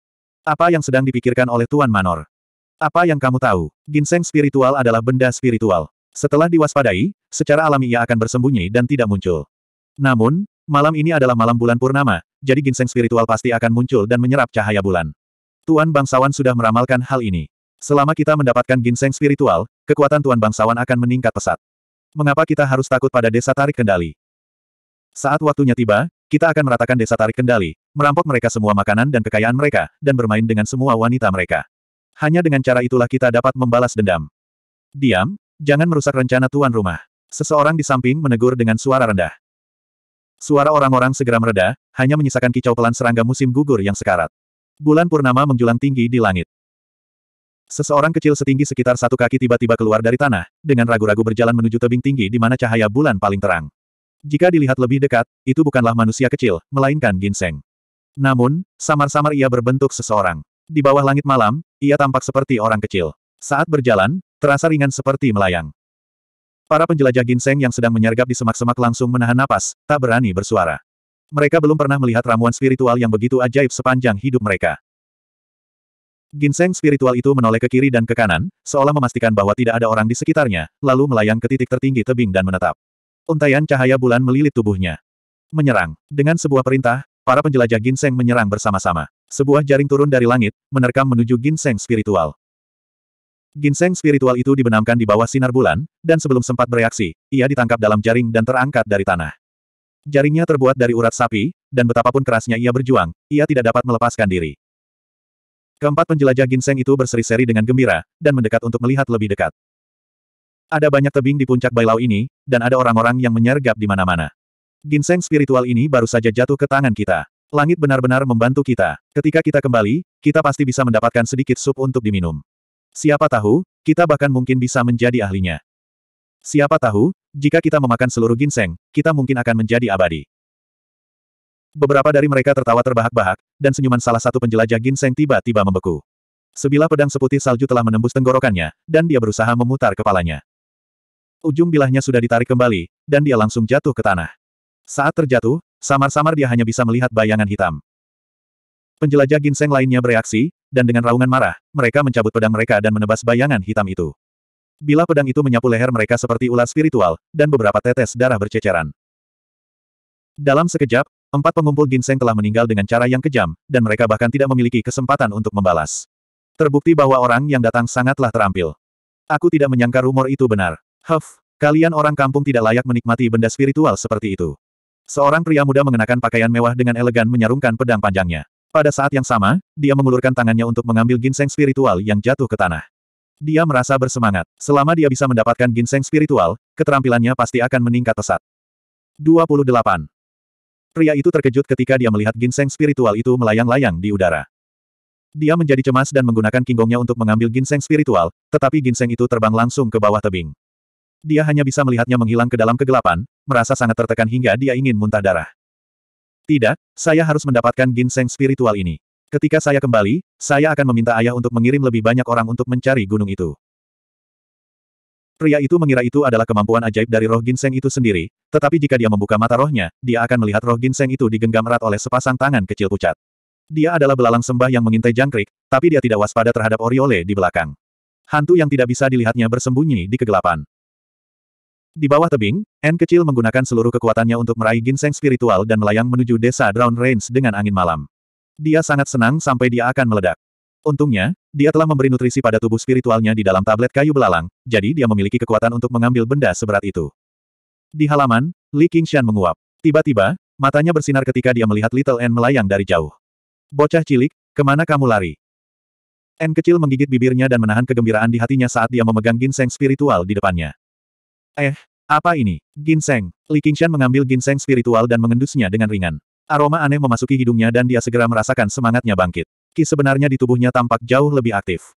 Apa yang sedang dipikirkan oleh Tuan Manor? Apa yang kamu tahu? Ginseng spiritual adalah benda spiritual. Setelah diwaspadai, secara alami ia akan bersembunyi dan tidak muncul. Namun, malam ini adalah malam bulan purnama, jadi ginseng spiritual pasti akan muncul dan menyerap cahaya bulan. Tuan Bangsawan sudah meramalkan hal ini. Selama kita mendapatkan ginseng spiritual, kekuatan Tuan Bangsawan akan meningkat pesat. Mengapa kita harus takut pada desa tarik kendali? Saat waktunya tiba, kita akan meratakan desa tarik kendali, merampok mereka semua makanan dan kekayaan mereka, dan bermain dengan semua wanita mereka. Hanya dengan cara itulah kita dapat membalas dendam. Diam, jangan merusak rencana tuan rumah. Seseorang di samping menegur dengan suara rendah. Suara orang-orang segera mereda, hanya menyisakan kicau pelan serangga musim gugur yang sekarat. Bulan purnama menjulang tinggi di langit. Seseorang kecil setinggi sekitar satu kaki tiba-tiba keluar dari tanah, dengan ragu-ragu berjalan menuju tebing tinggi di mana cahaya bulan paling terang. Jika dilihat lebih dekat, itu bukanlah manusia kecil, melainkan ginseng. Namun, samar-samar ia berbentuk seseorang. Di bawah langit malam, ia tampak seperti orang kecil. Saat berjalan, terasa ringan seperti melayang. Para penjelajah ginseng yang sedang menyergap di semak-semak langsung menahan napas, tak berani bersuara. Mereka belum pernah melihat ramuan spiritual yang begitu ajaib sepanjang hidup mereka. Ginseng spiritual itu menoleh ke kiri dan ke kanan, seolah memastikan bahwa tidak ada orang di sekitarnya, lalu melayang ke titik tertinggi tebing dan menetap. Untaian cahaya bulan melilit tubuhnya. Menyerang. Dengan sebuah perintah, para penjelajah ginseng menyerang bersama-sama. Sebuah jaring turun dari langit, menerkam menuju ginseng spiritual. Ginseng spiritual itu dibenamkan di bawah sinar bulan, dan sebelum sempat bereaksi, ia ditangkap dalam jaring dan terangkat dari tanah. Jaringnya terbuat dari urat sapi, dan betapapun kerasnya ia berjuang, ia tidak dapat melepaskan diri. Keempat penjelajah ginseng itu berseri-seri dengan gembira, dan mendekat untuk melihat lebih dekat. Ada banyak tebing di puncak Bailau ini, dan ada orang-orang yang menyergap di mana-mana. Ginseng spiritual ini baru saja jatuh ke tangan kita. Langit benar-benar membantu kita. Ketika kita kembali, kita pasti bisa mendapatkan sedikit sup untuk diminum. Siapa tahu, kita bahkan mungkin bisa menjadi ahlinya. Siapa tahu, jika kita memakan seluruh ginseng, kita mungkin akan menjadi abadi. Beberapa dari mereka tertawa terbahak-bahak, dan senyuman salah satu penjelajah ginseng tiba-tiba membeku. Sebilah pedang seputih salju telah menembus tenggorokannya, dan dia berusaha memutar kepalanya. Ujung bilahnya sudah ditarik kembali, dan dia langsung jatuh ke tanah. Saat terjatuh, samar-samar dia hanya bisa melihat bayangan hitam. Penjelajah ginseng lainnya bereaksi, dan dengan raungan marah, mereka mencabut pedang mereka dan menebas bayangan hitam itu. Bila pedang itu menyapu leher mereka seperti ular spiritual, dan beberapa tetes darah berceceran. Dalam sekejap, empat pengumpul ginseng telah meninggal dengan cara yang kejam, dan mereka bahkan tidak memiliki kesempatan untuk membalas. Terbukti bahwa orang yang datang sangatlah terampil. Aku tidak menyangka rumor itu benar. Huff, kalian orang kampung tidak layak menikmati benda spiritual seperti itu. Seorang pria muda mengenakan pakaian mewah dengan elegan menyarungkan pedang panjangnya. Pada saat yang sama, dia mengulurkan tangannya untuk mengambil ginseng spiritual yang jatuh ke tanah. Dia merasa bersemangat. Selama dia bisa mendapatkan ginseng spiritual, keterampilannya pasti akan meningkat pesat. 28. Pria itu terkejut ketika dia melihat ginseng spiritual itu melayang-layang di udara. Dia menjadi cemas dan menggunakan kinggongnya untuk mengambil ginseng spiritual, tetapi ginseng itu terbang langsung ke bawah tebing. Dia hanya bisa melihatnya menghilang ke dalam kegelapan, merasa sangat tertekan hingga dia ingin muntah darah. Tidak, saya harus mendapatkan ginseng spiritual ini. Ketika saya kembali, saya akan meminta ayah untuk mengirim lebih banyak orang untuk mencari gunung itu. Pria itu mengira itu adalah kemampuan ajaib dari roh ginseng itu sendiri, tetapi jika dia membuka mata rohnya, dia akan melihat roh ginseng itu digenggam erat oleh sepasang tangan kecil pucat. Dia adalah belalang sembah yang mengintai jangkrik, tapi dia tidak waspada terhadap Oriole di belakang. Hantu yang tidak bisa dilihatnya bersembunyi di kegelapan. Di bawah tebing, N kecil menggunakan seluruh kekuatannya untuk meraih ginseng spiritual dan melayang menuju desa Drown Range dengan angin malam. Dia sangat senang sampai dia akan meledak. Untungnya, dia telah memberi nutrisi pada tubuh spiritualnya di dalam tablet kayu belalang, jadi dia memiliki kekuatan untuk mengambil benda seberat itu. Di halaman, Li Qingshan menguap. Tiba-tiba, matanya bersinar ketika dia melihat Little N melayang dari jauh. Bocah cilik, kemana kamu lari? N kecil menggigit bibirnya dan menahan kegembiraan di hatinya saat dia memegang ginseng spiritual di depannya. Eh, apa ini? Ginseng. Li Qingshan mengambil ginseng spiritual dan mengendusnya dengan ringan. Aroma aneh memasuki hidungnya dan dia segera merasakan semangatnya bangkit. Ki sebenarnya di tubuhnya tampak jauh lebih aktif.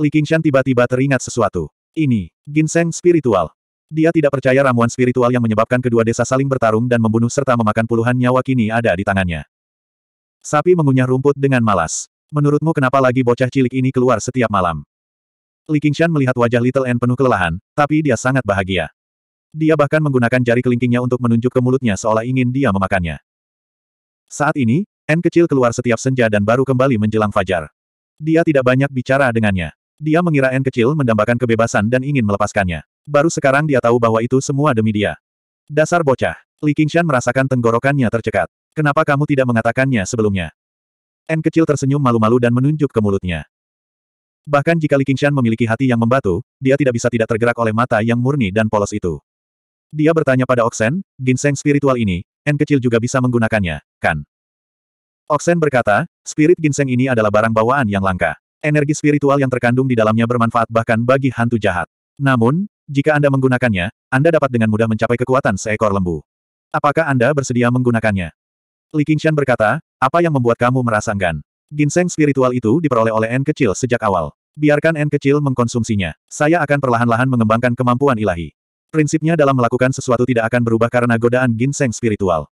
Li Qingshan tiba-tiba teringat sesuatu. Ini, ginseng spiritual. Dia tidak percaya ramuan spiritual yang menyebabkan kedua desa saling bertarung dan membunuh serta memakan puluhan nyawa kini ada di tangannya. Sapi mengunyah rumput dengan malas. Menurutmu kenapa lagi bocah cilik ini keluar setiap malam? Li Qingshan melihat wajah Little N penuh kelelahan, tapi dia sangat bahagia. Dia bahkan menggunakan jari kelingkingnya untuk menunjuk ke mulutnya seolah ingin dia memakannya. Saat ini, N kecil keluar setiap senja dan baru kembali menjelang fajar. Dia tidak banyak bicara dengannya. Dia mengira N kecil mendambakan kebebasan dan ingin melepaskannya. Baru sekarang dia tahu bahwa itu semua demi dia. Dasar bocah. Li Qingshan merasakan tenggorokannya tercekat. Kenapa kamu tidak mengatakannya sebelumnya? N kecil tersenyum malu-malu dan menunjuk ke mulutnya. Bahkan jika Li Qingshan memiliki hati yang membatu, dia tidak bisa tidak tergerak oleh mata yang murni dan polos itu. Dia bertanya pada Oksen, ginseng spiritual ini, N kecil juga bisa menggunakannya, kan? Oksen berkata, spirit ginseng ini adalah barang bawaan yang langka. Energi spiritual yang terkandung di dalamnya bermanfaat bahkan bagi hantu jahat. Namun, jika Anda menggunakannya, Anda dapat dengan mudah mencapai kekuatan seekor lembu. Apakah Anda bersedia menggunakannya? Li Qingshan berkata, apa yang membuat kamu merasa enggan? Ginseng spiritual itu diperoleh oleh N kecil sejak awal. Biarkan N kecil mengkonsumsinya. Saya akan perlahan-lahan mengembangkan kemampuan ilahi. Prinsipnya dalam melakukan sesuatu tidak akan berubah karena godaan ginseng spiritual.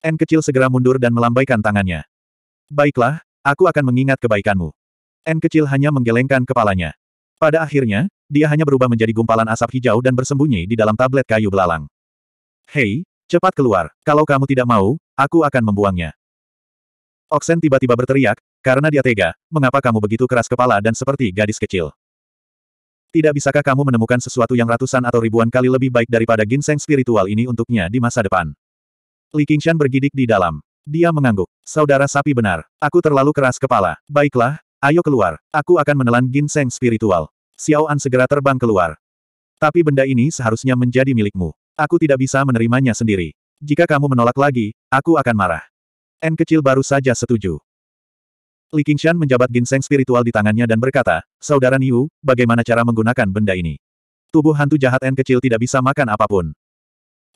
N kecil segera mundur dan melambaikan tangannya. Baiklah, aku akan mengingat kebaikanmu. N kecil hanya menggelengkan kepalanya. Pada akhirnya, dia hanya berubah menjadi gumpalan asap hijau dan bersembunyi di dalam tablet kayu belalang. Hei, cepat keluar. Kalau kamu tidak mau, aku akan membuangnya. Oksen tiba-tiba berteriak, karena dia tega, mengapa kamu begitu keras kepala dan seperti gadis kecil? Tidak bisakah kamu menemukan sesuatu yang ratusan atau ribuan kali lebih baik daripada ginseng spiritual ini untuknya di masa depan? Li Qingshan bergidik di dalam. Dia mengangguk. Saudara sapi benar. Aku terlalu keras kepala. Baiklah, ayo keluar. Aku akan menelan ginseng spiritual. Xiao An segera terbang keluar. Tapi benda ini seharusnya menjadi milikmu. Aku tidak bisa menerimanya sendiri. Jika kamu menolak lagi, aku akan marah. N kecil baru saja setuju. Li Qingshan menjabat ginseng spiritual di tangannya dan berkata, Saudara Niu, bagaimana cara menggunakan benda ini? Tubuh hantu jahat N kecil tidak bisa makan apapun.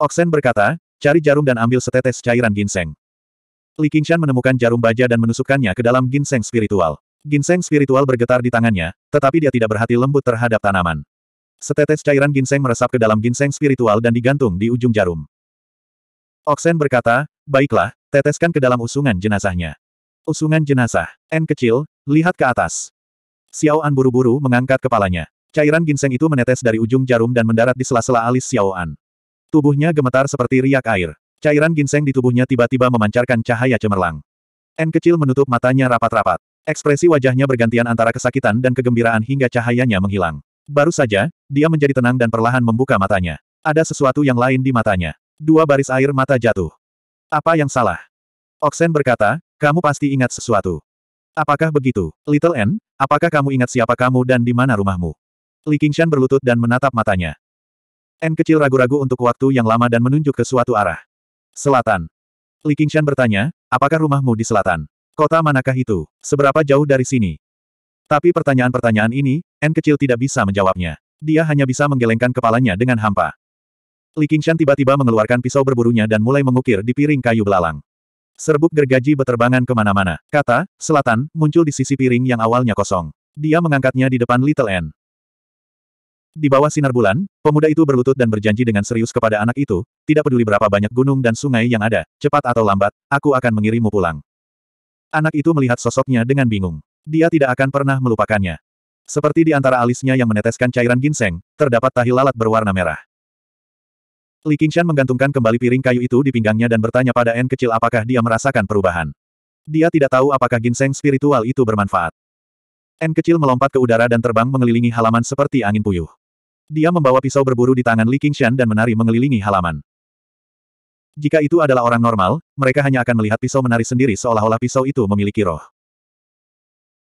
Oksen berkata, cari jarum dan ambil setetes cairan ginseng. Li Qingshan menemukan jarum baja dan menusukkannya ke dalam ginseng spiritual. Ginseng spiritual bergetar di tangannya, tetapi dia tidak berhati lembut terhadap tanaman. Setetes cairan ginseng meresap ke dalam ginseng spiritual dan digantung di ujung jarum. Oksen berkata, baiklah, Teteskan ke dalam usungan jenazahnya. Usungan jenazah. N kecil, lihat ke atas. Xiao An buru-buru mengangkat kepalanya. Cairan ginseng itu menetes dari ujung jarum dan mendarat di sela-sela alis Xiao An. Tubuhnya gemetar seperti riak air. Cairan ginseng di tubuhnya tiba-tiba memancarkan cahaya cemerlang. N kecil menutup matanya rapat-rapat. Ekspresi wajahnya bergantian antara kesakitan dan kegembiraan hingga cahayanya menghilang. Baru saja, dia menjadi tenang dan perlahan membuka matanya. Ada sesuatu yang lain di matanya. Dua baris air mata jatuh. Apa yang salah? Oxen berkata, kamu pasti ingat sesuatu. Apakah begitu, Little N? Apakah kamu ingat siapa kamu dan di mana rumahmu? Li Qingshan berlutut dan menatap matanya. N kecil ragu-ragu untuk waktu yang lama dan menunjuk ke suatu arah. Selatan. Li Qingshan bertanya, apakah rumahmu di selatan? Kota manakah itu? Seberapa jauh dari sini? Tapi pertanyaan-pertanyaan ini, N kecil tidak bisa menjawabnya. Dia hanya bisa menggelengkan kepalanya dengan hampa. Li Qingshan tiba-tiba mengeluarkan pisau berburunya dan mulai mengukir di piring kayu belalang. Serbuk gergaji beterbangan kemana-mana. Kata, selatan, muncul di sisi piring yang awalnya kosong. Dia mengangkatnya di depan Little N. Di bawah sinar bulan, pemuda itu berlutut dan berjanji dengan serius kepada anak itu, tidak peduli berapa banyak gunung dan sungai yang ada, cepat atau lambat, aku akan mengirimmu pulang. Anak itu melihat sosoknya dengan bingung. Dia tidak akan pernah melupakannya. Seperti di antara alisnya yang meneteskan cairan ginseng, terdapat tahi lalat berwarna merah. Li Qingshan menggantungkan kembali piring kayu itu di pinggangnya dan bertanya pada N kecil apakah dia merasakan perubahan. Dia tidak tahu apakah ginseng spiritual itu bermanfaat. N kecil melompat ke udara dan terbang mengelilingi halaman seperti angin puyuh. Dia membawa pisau berburu di tangan Li Qingshan dan menari mengelilingi halaman. Jika itu adalah orang normal, mereka hanya akan melihat pisau menari sendiri seolah-olah pisau itu memiliki roh.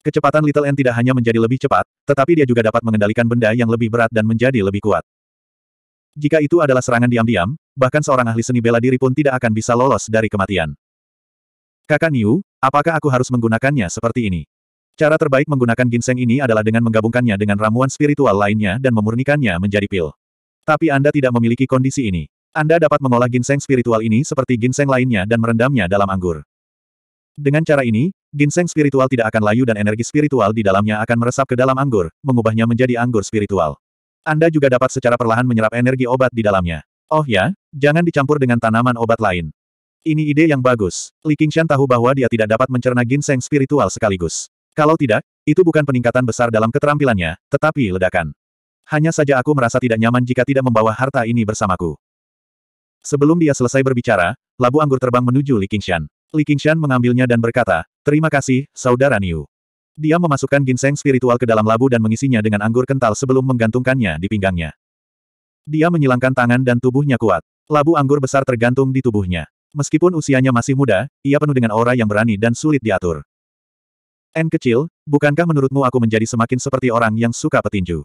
Kecepatan Little N tidak hanya menjadi lebih cepat, tetapi dia juga dapat mengendalikan benda yang lebih berat dan menjadi lebih kuat. Jika itu adalah serangan diam-diam, bahkan seorang ahli seni bela diri pun tidak akan bisa lolos dari kematian. Kakak Niu, apakah aku harus menggunakannya seperti ini? Cara terbaik menggunakan ginseng ini adalah dengan menggabungkannya dengan ramuan spiritual lainnya dan memurnikannya menjadi pil. Tapi Anda tidak memiliki kondisi ini. Anda dapat mengolah ginseng spiritual ini seperti ginseng lainnya dan merendamnya dalam anggur. Dengan cara ini, ginseng spiritual tidak akan layu dan energi spiritual di dalamnya akan meresap ke dalam anggur, mengubahnya menjadi anggur spiritual. Anda juga dapat secara perlahan menyerap energi obat di dalamnya. Oh ya, jangan dicampur dengan tanaman obat lain. Ini ide yang bagus. Li Qingshan tahu bahwa dia tidak dapat mencerna ginseng spiritual sekaligus. Kalau tidak, itu bukan peningkatan besar dalam keterampilannya, tetapi ledakan. Hanya saja aku merasa tidak nyaman jika tidak membawa harta ini bersamaku. Sebelum dia selesai berbicara, labu anggur terbang menuju Li Qingshan. Li Qingshan mengambilnya dan berkata, Terima kasih, Saudara Niu. Dia memasukkan ginseng spiritual ke dalam labu dan mengisinya dengan anggur kental sebelum menggantungkannya di pinggangnya. Dia menyilangkan tangan dan tubuhnya kuat. Labu anggur besar tergantung di tubuhnya. Meskipun usianya masih muda, ia penuh dengan aura yang berani dan sulit diatur. N kecil, bukankah menurutmu aku menjadi semakin seperti orang yang suka petinju?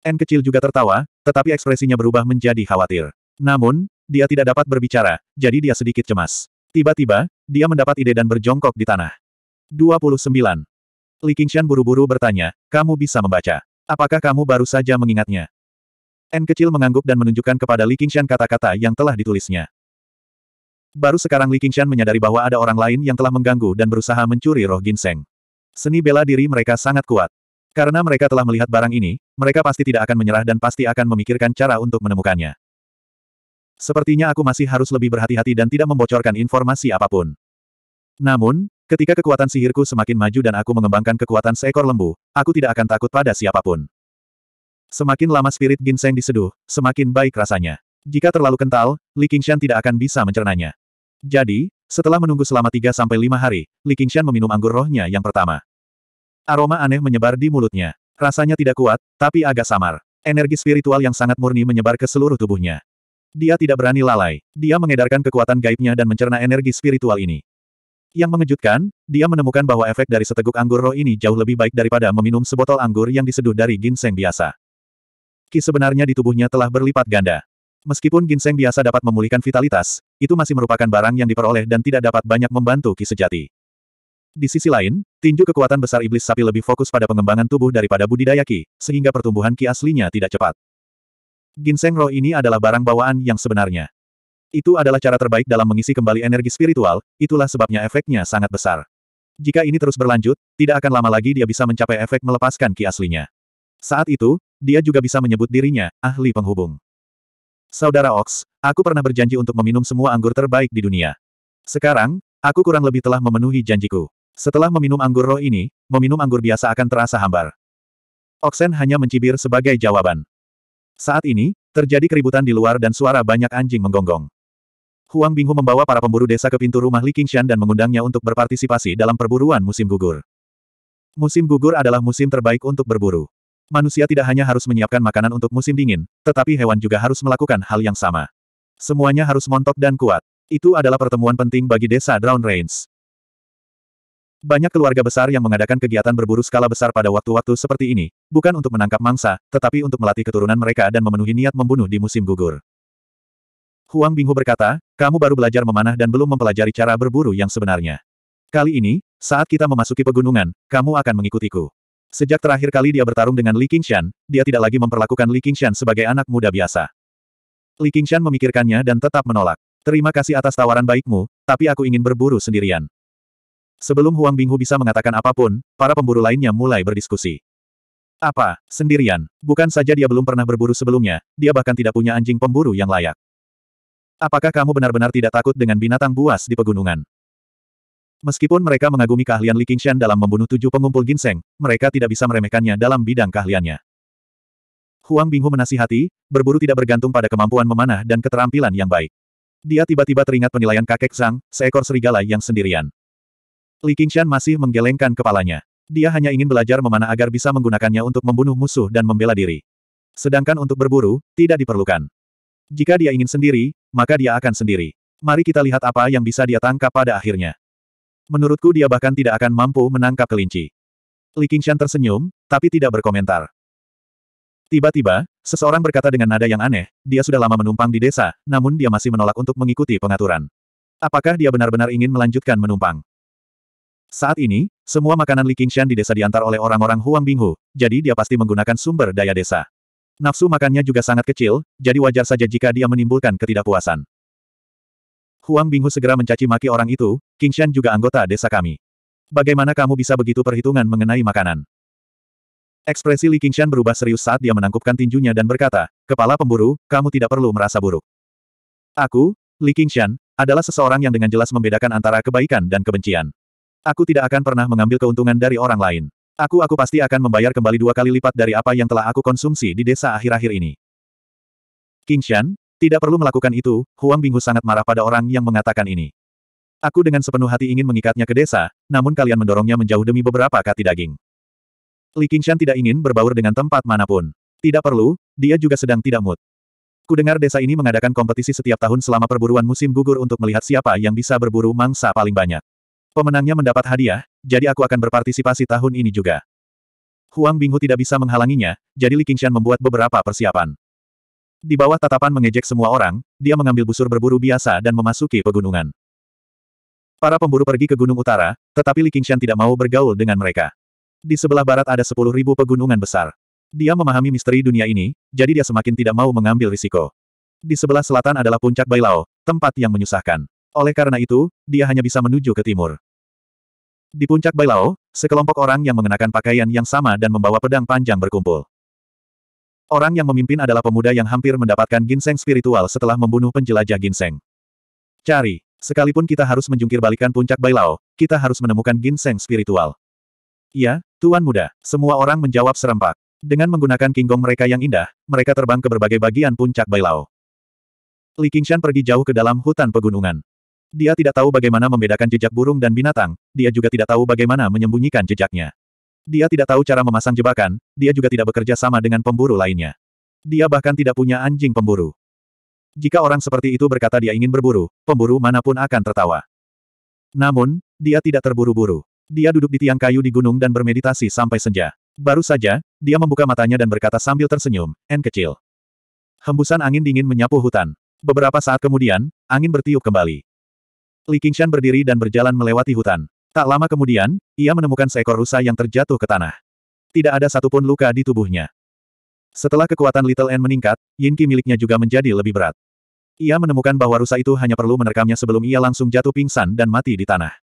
N kecil juga tertawa, tetapi ekspresinya berubah menjadi khawatir. Namun, dia tidak dapat berbicara, jadi dia sedikit cemas. Tiba-tiba, dia mendapat ide dan berjongkok di tanah. 29. Li Qingshan buru-buru bertanya, kamu bisa membaca. Apakah kamu baru saja mengingatnya? N kecil mengangguk dan menunjukkan kepada Li Qingshan kata-kata yang telah ditulisnya. Baru sekarang Li Qingshan menyadari bahwa ada orang lain yang telah mengganggu dan berusaha mencuri roh ginseng. Seni bela diri mereka sangat kuat. Karena mereka telah melihat barang ini, mereka pasti tidak akan menyerah dan pasti akan memikirkan cara untuk menemukannya. Sepertinya aku masih harus lebih berhati-hati dan tidak membocorkan informasi apapun. Namun, Ketika kekuatan sihirku semakin maju dan aku mengembangkan kekuatan seekor lembu, aku tidak akan takut pada siapapun. Semakin lama spirit ginseng diseduh, semakin baik rasanya. Jika terlalu kental, Li Qingshan tidak akan bisa mencernanya. Jadi, setelah menunggu selama 3-5 hari, Li Qingshan meminum anggur rohnya yang pertama. Aroma aneh menyebar di mulutnya. Rasanya tidak kuat, tapi agak samar. Energi spiritual yang sangat murni menyebar ke seluruh tubuhnya. Dia tidak berani lalai. Dia mengedarkan kekuatan gaibnya dan mencerna energi spiritual ini. Yang mengejutkan, dia menemukan bahwa efek dari seteguk anggur roh ini jauh lebih baik daripada meminum sebotol anggur yang diseduh dari ginseng biasa. Ki sebenarnya di tubuhnya telah berlipat ganda. Meskipun ginseng biasa dapat memulihkan vitalitas, itu masih merupakan barang yang diperoleh dan tidak dapat banyak membantu Ki sejati. Di sisi lain, tinju kekuatan besar iblis sapi lebih fokus pada pengembangan tubuh daripada budidaya ki, sehingga pertumbuhan ki aslinya tidak cepat. Ginseng roh ini adalah barang bawaan yang sebenarnya. Itu adalah cara terbaik dalam mengisi kembali energi spiritual, itulah sebabnya efeknya sangat besar. Jika ini terus berlanjut, tidak akan lama lagi dia bisa mencapai efek melepaskan ki aslinya. Saat itu, dia juga bisa menyebut dirinya, ahli penghubung. Saudara Ox, aku pernah berjanji untuk meminum semua anggur terbaik di dunia. Sekarang, aku kurang lebih telah memenuhi janjiku. Setelah meminum anggur roh ini, meminum anggur biasa akan terasa hambar. Oxen hanya mencibir sebagai jawaban. Saat ini, terjadi keributan di luar dan suara banyak anjing menggonggong. Huang Binghu membawa para pemburu desa ke pintu rumah Li Qingshan dan mengundangnya untuk berpartisipasi dalam perburuan musim gugur. Musim gugur adalah musim terbaik untuk berburu. Manusia tidak hanya harus menyiapkan makanan untuk musim dingin, tetapi hewan juga harus melakukan hal yang sama. Semuanya harus montok dan kuat. Itu adalah pertemuan penting bagi desa Drown Rains. Banyak keluarga besar yang mengadakan kegiatan berburu skala besar pada waktu-waktu seperti ini, bukan untuk menangkap mangsa, tetapi untuk melatih keturunan mereka dan memenuhi niat membunuh di musim gugur. Huang Binghu berkata, kamu baru belajar memanah dan belum mempelajari cara berburu yang sebenarnya. Kali ini, saat kita memasuki pegunungan, kamu akan mengikutiku. Sejak terakhir kali dia bertarung dengan Li Qingshan, dia tidak lagi memperlakukan Li Qingshan sebagai anak muda biasa. Li Qingshan memikirkannya dan tetap menolak. Terima kasih atas tawaran baikmu, tapi aku ingin berburu sendirian. Sebelum Huang Binghu bisa mengatakan apapun, para pemburu lainnya mulai berdiskusi. Apa, sendirian? Bukan saja dia belum pernah berburu sebelumnya, dia bahkan tidak punya anjing pemburu yang layak. Apakah kamu benar-benar tidak takut dengan binatang buas di pegunungan? Meskipun mereka mengagumi keahlian Li Qingshan dalam membunuh tujuh pengumpul ginseng, mereka tidak bisa meremehkannya dalam bidang keahliannya. Huang Binghu menasihati, berburu tidak bergantung pada kemampuan memanah dan keterampilan yang baik. Dia tiba-tiba teringat penilaian kakek Zhang, seekor serigala yang sendirian. Li Qingshan masih menggelengkan kepalanya. Dia hanya ingin belajar memanah agar bisa menggunakannya untuk membunuh musuh dan membela diri. Sedangkan untuk berburu, tidak diperlukan. Jika dia ingin sendiri, maka dia akan sendiri. Mari kita lihat apa yang bisa dia tangkap pada akhirnya. Menurutku dia bahkan tidak akan mampu menangkap kelinci. Li Qingshan tersenyum, tapi tidak berkomentar. Tiba-tiba, seseorang berkata dengan nada yang aneh, dia sudah lama menumpang di desa, namun dia masih menolak untuk mengikuti pengaturan. Apakah dia benar-benar ingin melanjutkan menumpang? Saat ini, semua makanan Li Qingshan di desa diantar oleh orang-orang Huang Binghu, jadi dia pasti menggunakan sumber daya desa. Nafsu makannya juga sangat kecil, jadi wajar saja jika dia menimbulkan ketidakpuasan. Huang Binghu segera mencaci maki orang itu, Shan juga anggota desa kami. Bagaimana kamu bisa begitu perhitungan mengenai makanan? Ekspresi Li Qingshan berubah serius saat dia menangkupkan tinjunya dan berkata, Kepala pemburu, kamu tidak perlu merasa buruk. Aku, Li Qingshan, adalah seseorang yang dengan jelas membedakan antara kebaikan dan kebencian. Aku tidak akan pernah mengambil keuntungan dari orang lain. Aku aku pasti akan membayar kembali dua kali lipat dari apa yang telah aku konsumsi di desa akhir-akhir ini. King Shan, tidak perlu melakukan itu, Huang Binghu sangat marah pada orang yang mengatakan ini. Aku dengan sepenuh hati ingin mengikatnya ke desa, namun kalian mendorongnya menjauh demi beberapa kati daging. Li King Shan tidak ingin berbaur dengan tempat manapun. Tidak perlu, dia juga sedang tidak mood. Kudengar desa ini mengadakan kompetisi setiap tahun selama perburuan musim gugur untuk melihat siapa yang bisa berburu mangsa paling banyak. Pemenangnya mendapat hadiah, jadi aku akan berpartisipasi tahun ini juga. Huang Binghu tidak bisa menghalanginya, jadi Li Qingshan membuat beberapa persiapan. Di bawah tatapan mengejek semua orang, dia mengambil busur berburu biasa dan memasuki pegunungan. Para pemburu pergi ke gunung utara, tetapi Li Qingshan tidak mau bergaul dengan mereka. Di sebelah barat ada 10.000 pegunungan besar. Dia memahami misteri dunia ini, jadi dia semakin tidak mau mengambil risiko. Di sebelah selatan adalah puncak Bailao, tempat yang menyusahkan. Oleh karena itu, dia hanya bisa menuju ke timur. Di puncak Bailao, sekelompok orang yang mengenakan pakaian yang sama dan membawa pedang panjang berkumpul. Orang yang memimpin adalah pemuda yang hampir mendapatkan ginseng spiritual setelah membunuh penjelajah ginseng. Cari, sekalipun kita harus menjungkir balikan puncak Bailao, kita harus menemukan ginseng spiritual. Iya, Tuan Muda, semua orang menjawab serempak. Dengan menggunakan kinggong mereka yang indah, mereka terbang ke berbagai bagian puncak Bailao. Li Qingshan pergi jauh ke dalam hutan pegunungan. Dia tidak tahu bagaimana membedakan jejak burung dan binatang, dia juga tidak tahu bagaimana menyembunyikan jejaknya. Dia tidak tahu cara memasang jebakan, dia juga tidak bekerja sama dengan pemburu lainnya. Dia bahkan tidak punya anjing pemburu. Jika orang seperti itu berkata dia ingin berburu, pemburu manapun akan tertawa. Namun, dia tidak terburu-buru. Dia duduk di tiang kayu di gunung dan bermeditasi sampai senja. Baru saja, dia membuka matanya dan berkata sambil tersenyum, N kecil. Hembusan angin dingin menyapu hutan. Beberapa saat kemudian, angin bertiup kembali. Li Qingshan berdiri dan berjalan melewati hutan. Tak lama kemudian, ia menemukan seekor rusa yang terjatuh ke tanah. Tidak ada satupun luka di tubuhnya. Setelah kekuatan Little N meningkat, Yin Qi miliknya juga menjadi lebih berat. Ia menemukan bahwa rusa itu hanya perlu menerkamnya sebelum ia langsung jatuh pingsan dan mati di tanah.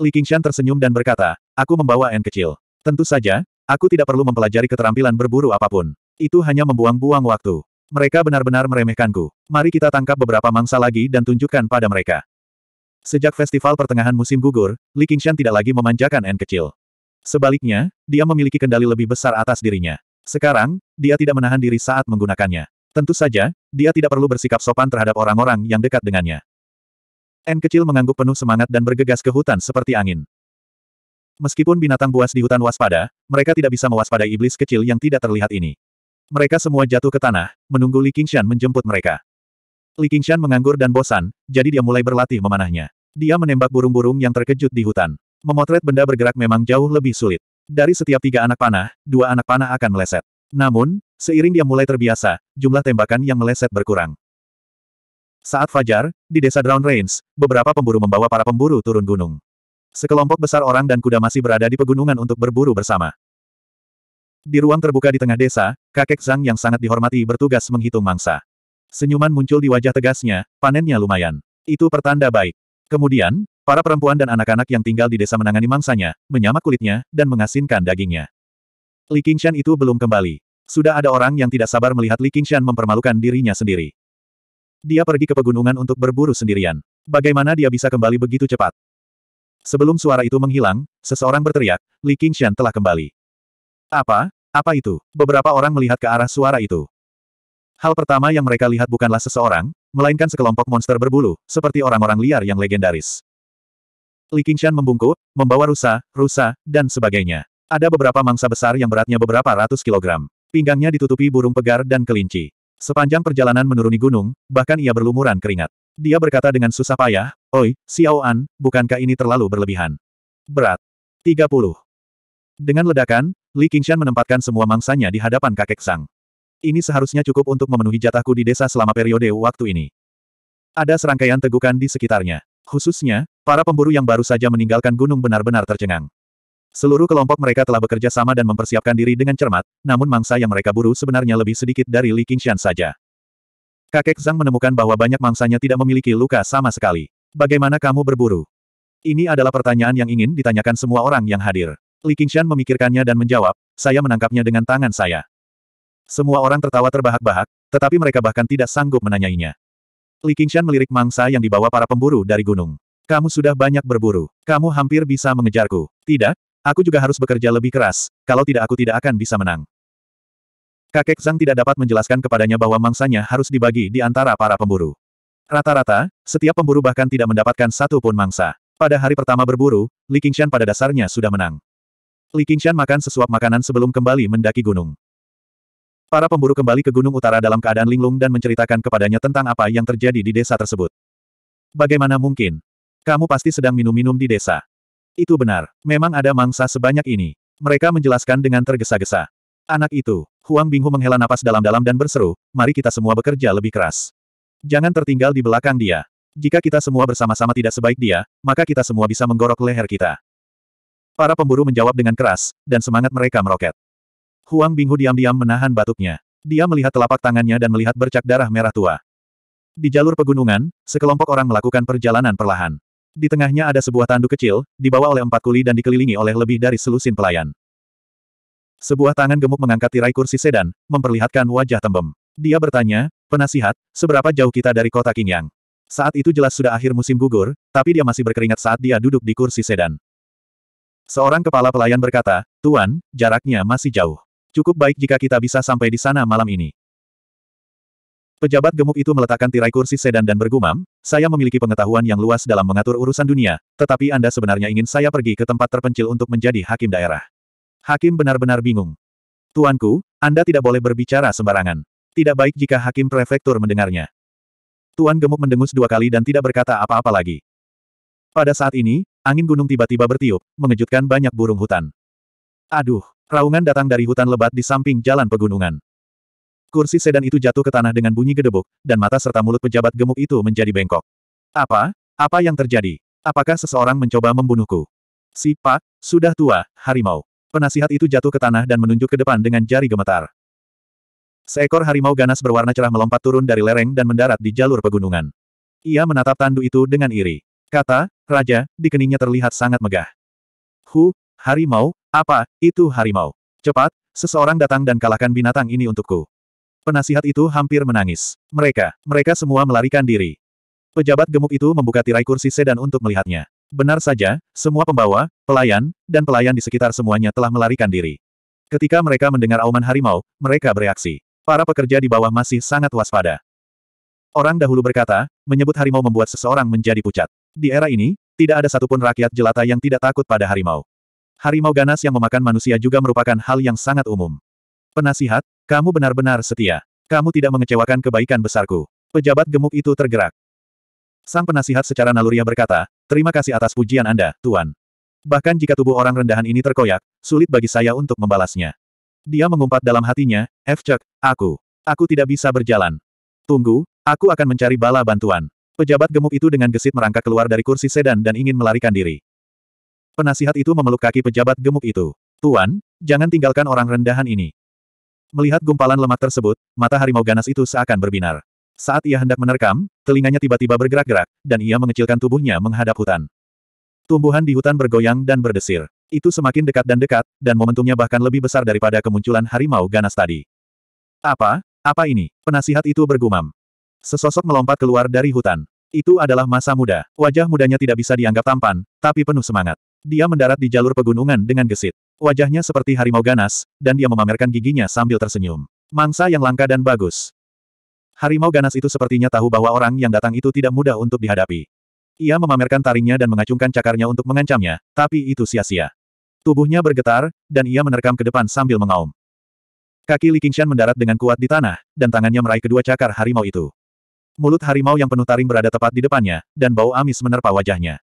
Li Qingshan tersenyum dan berkata, aku membawa N kecil. Tentu saja, aku tidak perlu mempelajari keterampilan berburu apapun. Itu hanya membuang-buang waktu. Mereka benar-benar meremehkanku. Mari kita tangkap beberapa mangsa lagi dan tunjukkan pada mereka. Sejak festival pertengahan musim gugur, Li Qingshan tidak lagi memanjakan N kecil. Sebaliknya, dia memiliki kendali lebih besar atas dirinya. Sekarang, dia tidak menahan diri saat menggunakannya. Tentu saja, dia tidak perlu bersikap sopan terhadap orang-orang yang dekat dengannya. N kecil mengangguk penuh semangat dan bergegas ke hutan seperti angin. Meskipun binatang buas di hutan waspada, mereka tidak bisa mewaspadai iblis kecil yang tidak terlihat ini. Mereka semua jatuh ke tanah, menunggu Li Qingshan menjemput mereka. Li Qingshan menganggur dan bosan, jadi dia mulai berlatih memanahnya. Dia menembak burung-burung yang terkejut di hutan. Memotret benda bergerak memang jauh lebih sulit. Dari setiap tiga anak panah, dua anak panah akan meleset. Namun, seiring dia mulai terbiasa, jumlah tembakan yang meleset berkurang. Saat fajar, di desa Drown Rains, beberapa pemburu membawa para pemburu turun gunung. Sekelompok besar orang dan kuda masih berada di pegunungan untuk berburu bersama. Di ruang terbuka di tengah desa, kakek Zhang yang sangat dihormati bertugas menghitung mangsa. Senyuman muncul di wajah tegasnya, panennya lumayan. Itu pertanda baik. Kemudian, para perempuan dan anak-anak yang tinggal di desa menangani mangsanya, menyamak kulitnya, dan mengasinkan dagingnya. Li Qingshan itu belum kembali. Sudah ada orang yang tidak sabar melihat Li Qingshan mempermalukan dirinya sendiri. Dia pergi ke pegunungan untuk berburu sendirian. Bagaimana dia bisa kembali begitu cepat? Sebelum suara itu menghilang, seseorang berteriak, Li Qingshan telah kembali. Apa? Apa itu? Beberapa orang melihat ke arah suara itu. Hal pertama yang mereka lihat bukanlah seseorang, melainkan sekelompok monster berbulu, seperti orang-orang liar yang legendaris. Li Qingshan membungkuk, membawa rusa, rusa, dan sebagainya. Ada beberapa mangsa besar yang beratnya beberapa ratus kilogram. Pinggangnya ditutupi burung pegar dan kelinci. Sepanjang perjalanan menuruni gunung, bahkan ia berlumuran keringat. Dia berkata dengan susah payah, Oi, Xiao An, bukankah ini terlalu berlebihan? Berat. 30. Dengan ledakan, Li Qingshan menempatkan semua mangsanya di hadapan kakek Sang. Ini seharusnya cukup untuk memenuhi jatahku di desa selama periode waktu ini. Ada serangkaian tegukan di sekitarnya. Khususnya, para pemburu yang baru saja meninggalkan gunung benar-benar tercengang. Seluruh kelompok mereka telah bekerja sama dan mempersiapkan diri dengan cermat, namun mangsa yang mereka buru sebenarnya lebih sedikit dari Li Qingshan saja. Kakek Zhang menemukan bahwa banyak mangsanya tidak memiliki luka sama sekali. Bagaimana kamu berburu? Ini adalah pertanyaan yang ingin ditanyakan semua orang yang hadir. Li Qingshan memikirkannya dan menjawab, saya menangkapnya dengan tangan saya. Semua orang tertawa terbahak-bahak, tetapi mereka bahkan tidak sanggup menanyainya. Li Qingshan melirik mangsa yang dibawa para pemburu dari gunung. Kamu sudah banyak berburu. Kamu hampir bisa mengejarku. Tidak, aku juga harus bekerja lebih keras, kalau tidak aku tidak akan bisa menang. Kakek Zhang tidak dapat menjelaskan kepadanya bahwa mangsanya harus dibagi di antara para pemburu. Rata-rata, setiap pemburu bahkan tidak mendapatkan satu pun mangsa. Pada hari pertama berburu, Li Qingshan pada dasarnya sudah menang. Li Qingshan makan sesuap makanan sebelum kembali mendaki gunung. Para pemburu kembali ke Gunung Utara dalam keadaan linglung dan menceritakan kepadanya tentang apa yang terjadi di desa tersebut. Bagaimana mungkin? Kamu pasti sedang minum-minum di desa. Itu benar, memang ada mangsa sebanyak ini. Mereka menjelaskan dengan tergesa-gesa. Anak itu, Huang Binghu menghela napas dalam-dalam dan berseru, mari kita semua bekerja lebih keras. Jangan tertinggal di belakang dia. Jika kita semua bersama-sama tidak sebaik dia, maka kita semua bisa menggorok leher kita. Para pemburu menjawab dengan keras, dan semangat mereka meroket. Huang Binghu diam-diam menahan batuknya. Dia melihat telapak tangannya dan melihat bercak darah merah tua. Di jalur pegunungan, sekelompok orang melakukan perjalanan perlahan. Di tengahnya ada sebuah tanduk kecil, dibawa oleh empat kuli dan dikelilingi oleh lebih dari selusin pelayan. Sebuah tangan gemuk mengangkat tirai kursi sedan, memperlihatkan wajah tembem. Dia bertanya, penasihat, seberapa jauh kita dari kota Qingyang? Saat itu jelas sudah akhir musim gugur, tapi dia masih berkeringat saat dia duduk di kursi sedan. Seorang kepala pelayan berkata, Tuan, jaraknya masih jauh. Cukup baik jika kita bisa sampai di sana malam ini. Pejabat gemuk itu meletakkan tirai kursi sedan dan bergumam, saya memiliki pengetahuan yang luas dalam mengatur urusan dunia, tetapi Anda sebenarnya ingin saya pergi ke tempat terpencil untuk menjadi hakim daerah. Hakim benar-benar bingung. Tuanku, Anda tidak boleh berbicara sembarangan. Tidak baik jika hakim prefektur mendengarnya. Tuan gemuk mendengus dua kali dan tidak berkata apa-apa lagi. Pada saat ini, angin gunung tiba-tiba bertiup, mengejutkan banyak burung hutan. Aduh, raungan datang dari hutan lebat di samping jalan pegunungan. Kursi sedan itu jatuh ke tanah dengan bunyi gedebuk, dan mata serta mulut pejabat gemuk itu menjadi bengkok. Apa? Apa yang terjadi? Apakah seseorang mencoba membunuhku? Si Pak, sudah tua, harimau. Penasihat itu jatuh ke tanah dan menunjuk ke depan dengan jari gemetar. Seekor harimau ganas berwarna cerah melompat turun dari lereng dan mendarat di jalur pegunungan. Ia menatap tandu itu dengan iri. Kata, Raja, di keningnya terlihat sangat megah. Hu, harimau, apa, itu harimau? Cepat, seseorang datang dan kalahkan binatang ini untukku. Penasihat itu hampir menangis. Mereka, mereka semua melarikan diri. Pejabat gemuk itu membuka tirai kursi sedan untuk melihatnya. Benar saja, semua pembawa, pelayan, dan pelayan di sekitar semuanya telah melarikan diri. Ketika mereka mendengar auman harimau, mereka bereaksi. Para pekerja di bawah masih sangat waspada. Orang dahulu berkata, menyebut harimau membuat seseorang menjadi pucat. Di era ini, tidak ada satupun rakyat jelata yang tidak takut pada harimau. Harimau ganas yang memakan manusia juga merupakan hal yang sangat umum. Penasihat, kamu benar-benar setia. Kamu tidak mengecewakan kebaikan besarku. Pejabat gemuk itu tergerak. Sang penasihat secara naluriah berkata, terima kasih atas pujian Anda, Tuan. Bahkan jika tubuh orang rendahan ini terkoyak, sulit bagi saya untuk membalasnya. Dia mengumpat dalam hatinya, Efcek, aku. Aku tidak bisa berjalan. Tunggu, aku akan mencari bala bantuan. Pejabat gemuk itu dengan gesit merangkak keluar dari kursi sedan dan ingin melarikan diri. Penasihat itu memeluk kaki pejabat gemuk itu. Tuan, jangan tinggalkan orang rendahan ini. Melihat gumpalan lemak tersebut, mata harimau ganas itu seakan berbinar. Saat ia hendak menerkam, telinganya tiba-tiba bergerak-gerak, dan ia mengecilkan tubuhnya menghadap hutan. Tumbuhan di hutan bergoyang dan berdesir. Itu semakin dekat dan dekat, dan momentumnya bahkan lebih besar daripada kemunculan harimau ganas tadi. Apa? Apa ini? Penasihat itu bergumam. Sesosok melompat keluar dari hutan. Itu adalah masa muda. Wajah mudanya tidak bisa dianggap tampan, tapi penuh semangat. Dia mendarat di jalur pegunungan dengan gesit. Wajahnya seperti harimau ganas, dan dia memamerkan giginya sambil tersenyum. Mangsa yang langka dan bagus. Harimau ganas itu sepertinya tahu bahwa orang yang datang itu tidak mudah untuk dihadapi. Ia memamerkan taringnya dan mengacungkan cakarnya untuk mengancamnya, tapi itu sia-sia. Tubuhnya bergetar, dan ia menerkam ke depan sambil mengaum. Kaki Li Qingshan mendarat dengan kuat di tanah, dan tangannya meraih kedua cakar harimau itu. Mulut harimau yang penuh taring berada tepat di depannya, dan bau amis menerpa wajahnya.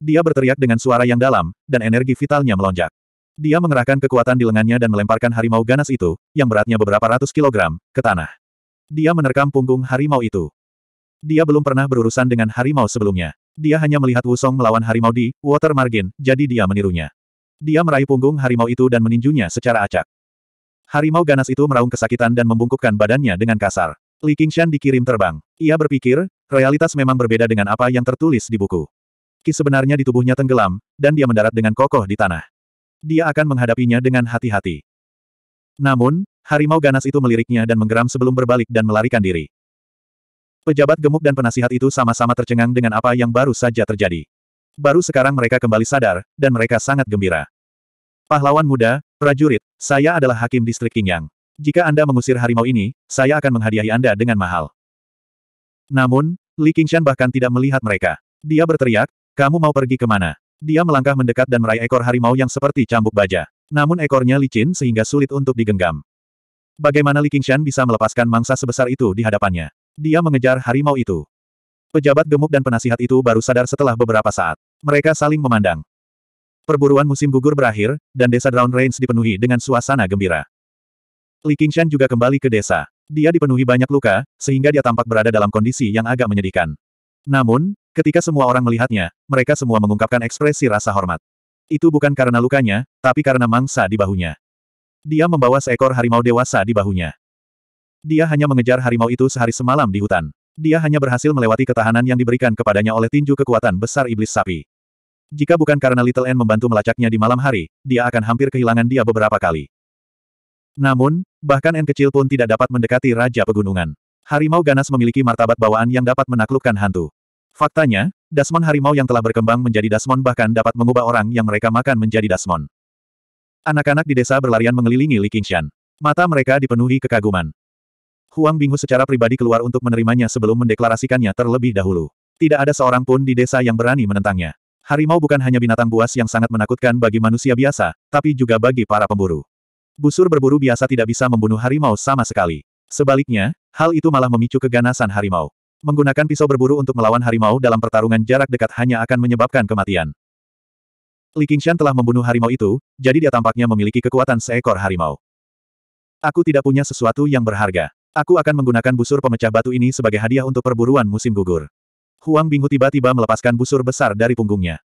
Dia berteriak dengan suara yang dalam, dan energi vitalnya melonjak. Dia mengerahkan kekuatan di lengannya dan melemparkan harimau ganas itu, yang beratnya beberapa ratus kilogram, ke tanah. Dia menerkam punggung harimau itu. Dia belum pernah berurusan dengan harimau sebelumnya. Dia hanya melihat Wusong melawan harimau di Water Margin, jadi dia menirunya. Dia meraih punggung harimau itu dan meninjunya secara acak. Harimau ganas itu meraung kesakitan dan membungkukkan badannya dengan kasar. Li Qingshan dikirim terbang. Ia berpikir, realitas memang berbeda dengan apa yang tertulis di buku. Ki sebenarnya di tubuhnya tenggelam, dan dia mendarat dengan kokoh di tanah. Dia akan menghadapinya dengan hati-hati. Namun, harimau ganas itu meliriknya dan menggeram sebelum berbalik dan melarikan diri. Pejabat gemuk dan penasihat itu sama-sama tercengang dengan apa yang baru saja terjadi. Baru sekarang mereka kembali sadar, dan mereka sangat gembira. Pahlawan muda, prajurit, saya adalah hakim distrik Kinyang. Jika Anda mengusir harimau ini, saya akan menghadiahi Anda dengan mahal. Namun, Li Qingshan bahkan tidak melihat mereka. Dia berteriak, kamu mau pergi kemana? Dia melangkah mendekat dan meraih ekor harimau yang seperti cambuk baja. Namun ekornya licin sehingga sulit untuk digenggam. Bagaimana Li Qingshan bisa melepaskan mangsa sebesar itu di hadapannya? Dia mengejar harimau itu. Pejabat gemuk dan penasihat itu baru sadar setelah beberapa saat. Mereka saling memandang. Perburuan musim gugur berakhir, dan desa Drown Rains dipenuhi dengan suasana gembira. Li Qingshan juga kembali ke desa. Dia dipenuhi banyak luka, sehingga dia tampak berada dalam kondisi yang agak menyedihkan. Namun, Ketika semua orang melihatnya, mereka semua mengungkapkan ekspresi rasa hormat. Itu bukan karena lukanya, tapi karena mangsa di bahunya. Dia membawa seekor harimau dewasa di bahunya. Dia hanya mengejar harimau itu sehari semalam di hutan. Dia hanya berhasil melewati ketahanan yang diberikan kepadanya oleh tinju kekuatan besar iblis sapi. Jika bukan karena Little N membantu melacaknya di malam hari, dia akan hampir kehilangan dia beberapa kali. Namun, bahkan N kecil pun tidak dapat mendekati Raja Pegunungan. Harimau ganas memiliki martabat bawaan yang dapat menaklukkan hantu. Faktanya, Dasmon harimau yang telah berkembang menjadi Dasmon bahkan dapat mengubah orang yang mereka makan menjadi Dasmon. Anak-anak di desa berlarian mengelilingi Li Qingshan. Mata mereka dipenuhi kekaguman. Huang Binghu secara pribadi keluar untuk menerimanya sebelum mendeklarasikannya terlebih dahulu. Tidak ada seorang pun di desa yang berani menentangnya. Harimau bukan hanya binatang buas yang sangat menakutkan bagi manusia biasa, tapi juga bagi para pemburu. Busur berburu biasa tidak bisa membunuh harimau sama sekali. Sebaliknya, hal itu malah memicu keganasan harimau. Menggunakan pisau berburu untuk melawan harimau dalam pertarungan jarak dekat hanya akan menyebabkan kematian. Li Qingshan telah membunuh harimau itu, jadi dia tampaknya memiliki kekuatan seekor harimau. Aku tidak punya sesuatu yang berharga. Aku akan menggunakan busur pemecah batu ini sebagai hadiah untuk perburuan musim gugur. Huang Binghu tiba-tiba melepaskan busur besar dari punggungnya.